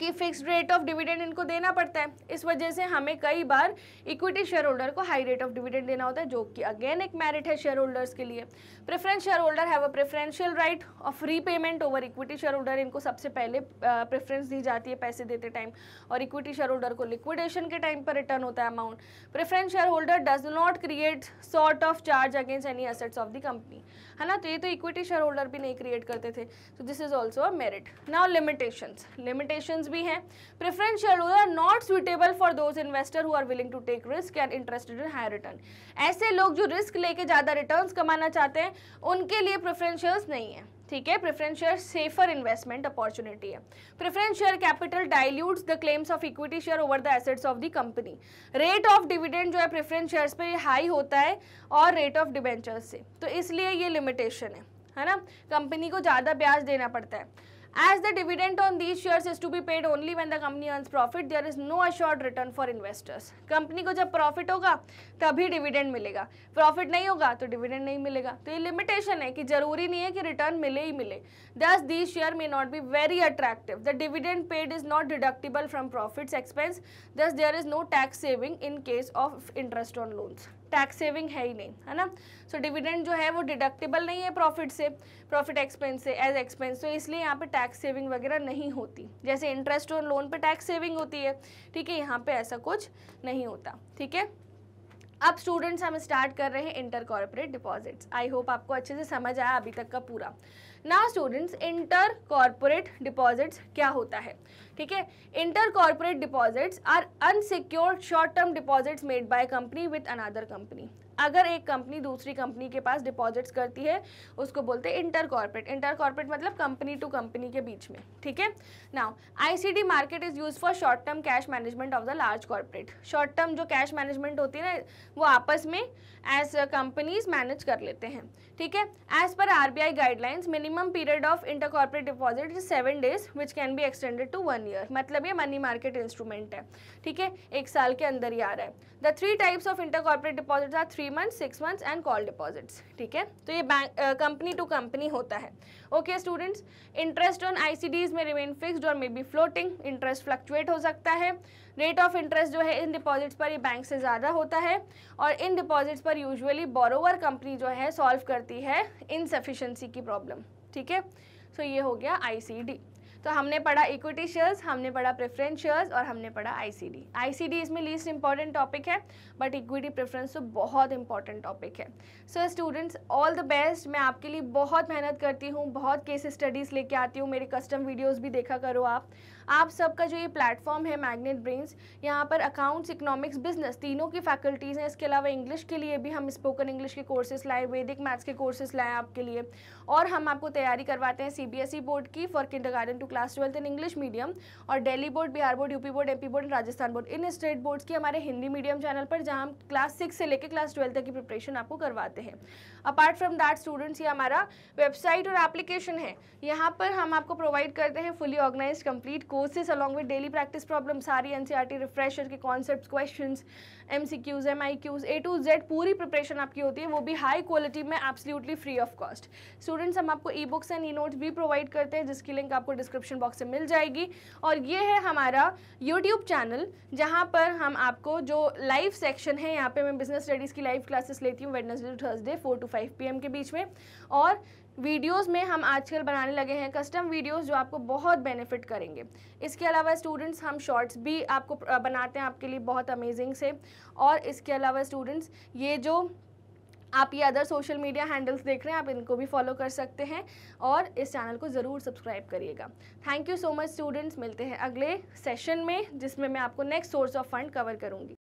कि फिक्स रेट ऑफ डिविडेंड इनको देना पड़ता है इस वजह से हमें कई बार इक्विटी शेयर होल्डर को हाई रेट ऑफ डिविडेंड देना होता है जो कि अगेन एक मेरिट है शेयर होल्डर्स के लिए preference share holder have a preferential right of repayment over equity share holder इनको सबसे पहले प्रेफरेंस दी जाती है पैसे देते टाइम और इक्विटी शेयर होल्डर को लिक्विडेशन के टाइम पर रिटर्न होता है amount preference share holder does not create sort of charge against any assets of the company है ना तो ये तो इक्विटी शेयर होल्डर भी नहीं क्रिएट करते थे तो this is also a merit now limitation limitation भी हैं preferential loan are not suitable for those investor who are willing to take risk and interested in higher return ऐसे लोग जो रिस्क लेके ज़्यादा रिटर्न कमाना चाहते हैं उनके लिए प्रेफरेंशियल्स नहीं है ठीक है preference share safer investment opportunity है preference share capital dilutes the claims of equity share over the assets of the company rate of dividend जो है प्रेफरेंस शेयर्स पे हाई होता है और रेट ऑफ डिबेंचर्स से तो इसलिए ये लिमिटेशन है है ना कंपनी को ज़्यादा ब्याज देना पड़ता है as the dividend on these shares is to be paid only when the company earns profit there is no assured return for investors company को जब प्रॉफिट होगा तभी डिविडेंड मिलेगा प्रॉफिट नहीं होगा तो डिविडेंड नहीं मिलेगा तो ये लिमिटेशन है कि जरूरी नहीं है कि रिटर्न मिले ही मिले thus the share may not be very attractive the dividend paid is not deductible from profits expense thus there is no tax saving in case of interest on loans tax saving है ही नहीं है ना सो so, डिविडेंड जो है वो डिडक्टेबल नहीं है प्रॉफिट से प्रॉफिट एक्सपेंस से एज एक्सपेंस तो इसलिए यहाँ पे टैक्स सेविंग वगैरह नहीं होती जैसे इंटरेस्ट और लोन पे टैक्स सेविंग होती है ठीक है यहाँ पे ऐसा कुछ नहीं होता ठीक है अब स्टूडेंट्स हम स्टार्ट कर रहे हैं inter corporate deposits I hope आपको अच्छे से समझ आया अभी तक का पूरा ना स्टूडेंट्स इंटर कॉरपोरेट डिपॉजिट्स क्या होता है ठीक है inter corporate deposits are unsecured short term deposits made by company with another company अगर एक कंपनी दूसरी कंपनी के पास डिपॉजिट्स करती है उसको बोलते हैं इंटर कॉर्पोरेट इंटर कॉर्पोरेट मतलब कंपनी टू कंपनी के बीच में ठीक है now ICD market is use for short term cash management of the large corporate short term जो कैश मैनेजमेंट होती है ना वो आपस में एज कंपनीज मैनेज कर लेते हैं ठीक है as per I guidelines minimum period of inter corporate deposit is seven days which can be extended to one year मतलब ये मनी मार्केट इंस्ट्रूमेंट है ठीक है एक साल के अंदर ही आ रहा है the three types of inter corporate deposits are three month six months and call deposits ठीक है तो ये बैंक कंपनी टू कंपनी होता है okay students interest on I C Ds may remain fixed और may be floating interest fluctuate हो सकता है रेट ऑफ इंटरेस्ट जो है इन डिपॉजिट्स पर ये बैंक से ज़्यादा होता है और इन डिपॉजिट्स पर यूजअली बोरोवर कंपनी जो है सॉल्व करती है इनसफिशेंसी की प्रॉब्लम ठीक है सो ये हो गया आई सी डी तो हमने पढ़ा इक्विटी शेयर्स हमने पढ़ा प्रेफरेंस शेयर्स और हमने पढ़ा आईसीडी आईसीडी इसमें लीस्ट इंपॉर्टेंट टॉपिक है बट इक्विटी प्रेफरेंस तो बहुत इंपॉर्टेंट टॉपिक है so students all the best मैं आपके लिए बहुत मेहनत करती हूँ बहुत केस स्टडीज़ लेके आती हूँ मेरे कस्टम वीडियोज़ भी देखा करो आप आप सबका जो ये प्लेटफॉर्म है मैग्नेट ब्रेन्स यहाँ पर अकाउंट्स इकोनॉमिक्स बिजनेस तीनों की फैकल्टीज़ हैं इसके अलावा इंग्लिश के लिए भी हम स्पोकन इंग्लिश के कोर्सेज लाए वैदिक मैथ्स के कोर्सेज लाए आपके लिए और हम आपको तैयारी करवाते हैं सी बोर्ड e की for garden to class twelfth in English medium और Delhi board Bihar board UP board MP board Rajasthan board in state boards की हमारे हिंदी मीडियम चैनल पर जहाँ हम क्लास सिक्स से लेकर क्लास ट्वेल्थ तक की प्रिपरेशन आपको करवाते हैं अपार्ट फ्रॉम दैट स्टूडेंट्स ये हमारा वेबसाइट और एप्लीकेशन है यहाँ पर हम आपको प्रोवाइड करते हैं fully organise complete course courses along with daily practice problem सारी एन रिफ्रेशर के concept question M C Qs M I Qs A to Z पूरी प्रिपरेशन आपकी होती है वो भी हाई क्वालिटी में absolutely free of cost students हम आपको E books and E notes भी प्रोवाइड करते हैं जिसकी लिंक आपको डिस्क्रिप्शन बॉक्स से मिल जाएगी और ये है हमारा यूट्यूब चैनल जहाँ पर हम आपको जो लाइव सेक्शन है यहाँ पे मैं बिजनेस स्टडीज़ की लाइव क्लासेस लेती हूँ Wednesday to Thursday four to five P के बीच में और वीडियोस में हम आजकल बनाने लगे हैं कस्टम वीडियोस जो आपको बहुत बेनिफिट करेंगे इसके अलावा स्टूडेंट्स हम शॉर्ट्स भी आपको बनाते हैं आपके लिए बहुत अमेजिंग से और इसके अलावा स्टूडेंट्स ये जो आप ये अदर सोशल मीडिया हैंडल्स देख रहे हैं आप इनको भी फॉलो कर सकते हैं और इस चैनल को ज़रूर सब्सक्राइब करिएगा thank you so much students मिलते हैं अगले सेशन में जिसमें मैं आपको next source of fund cover करूँगी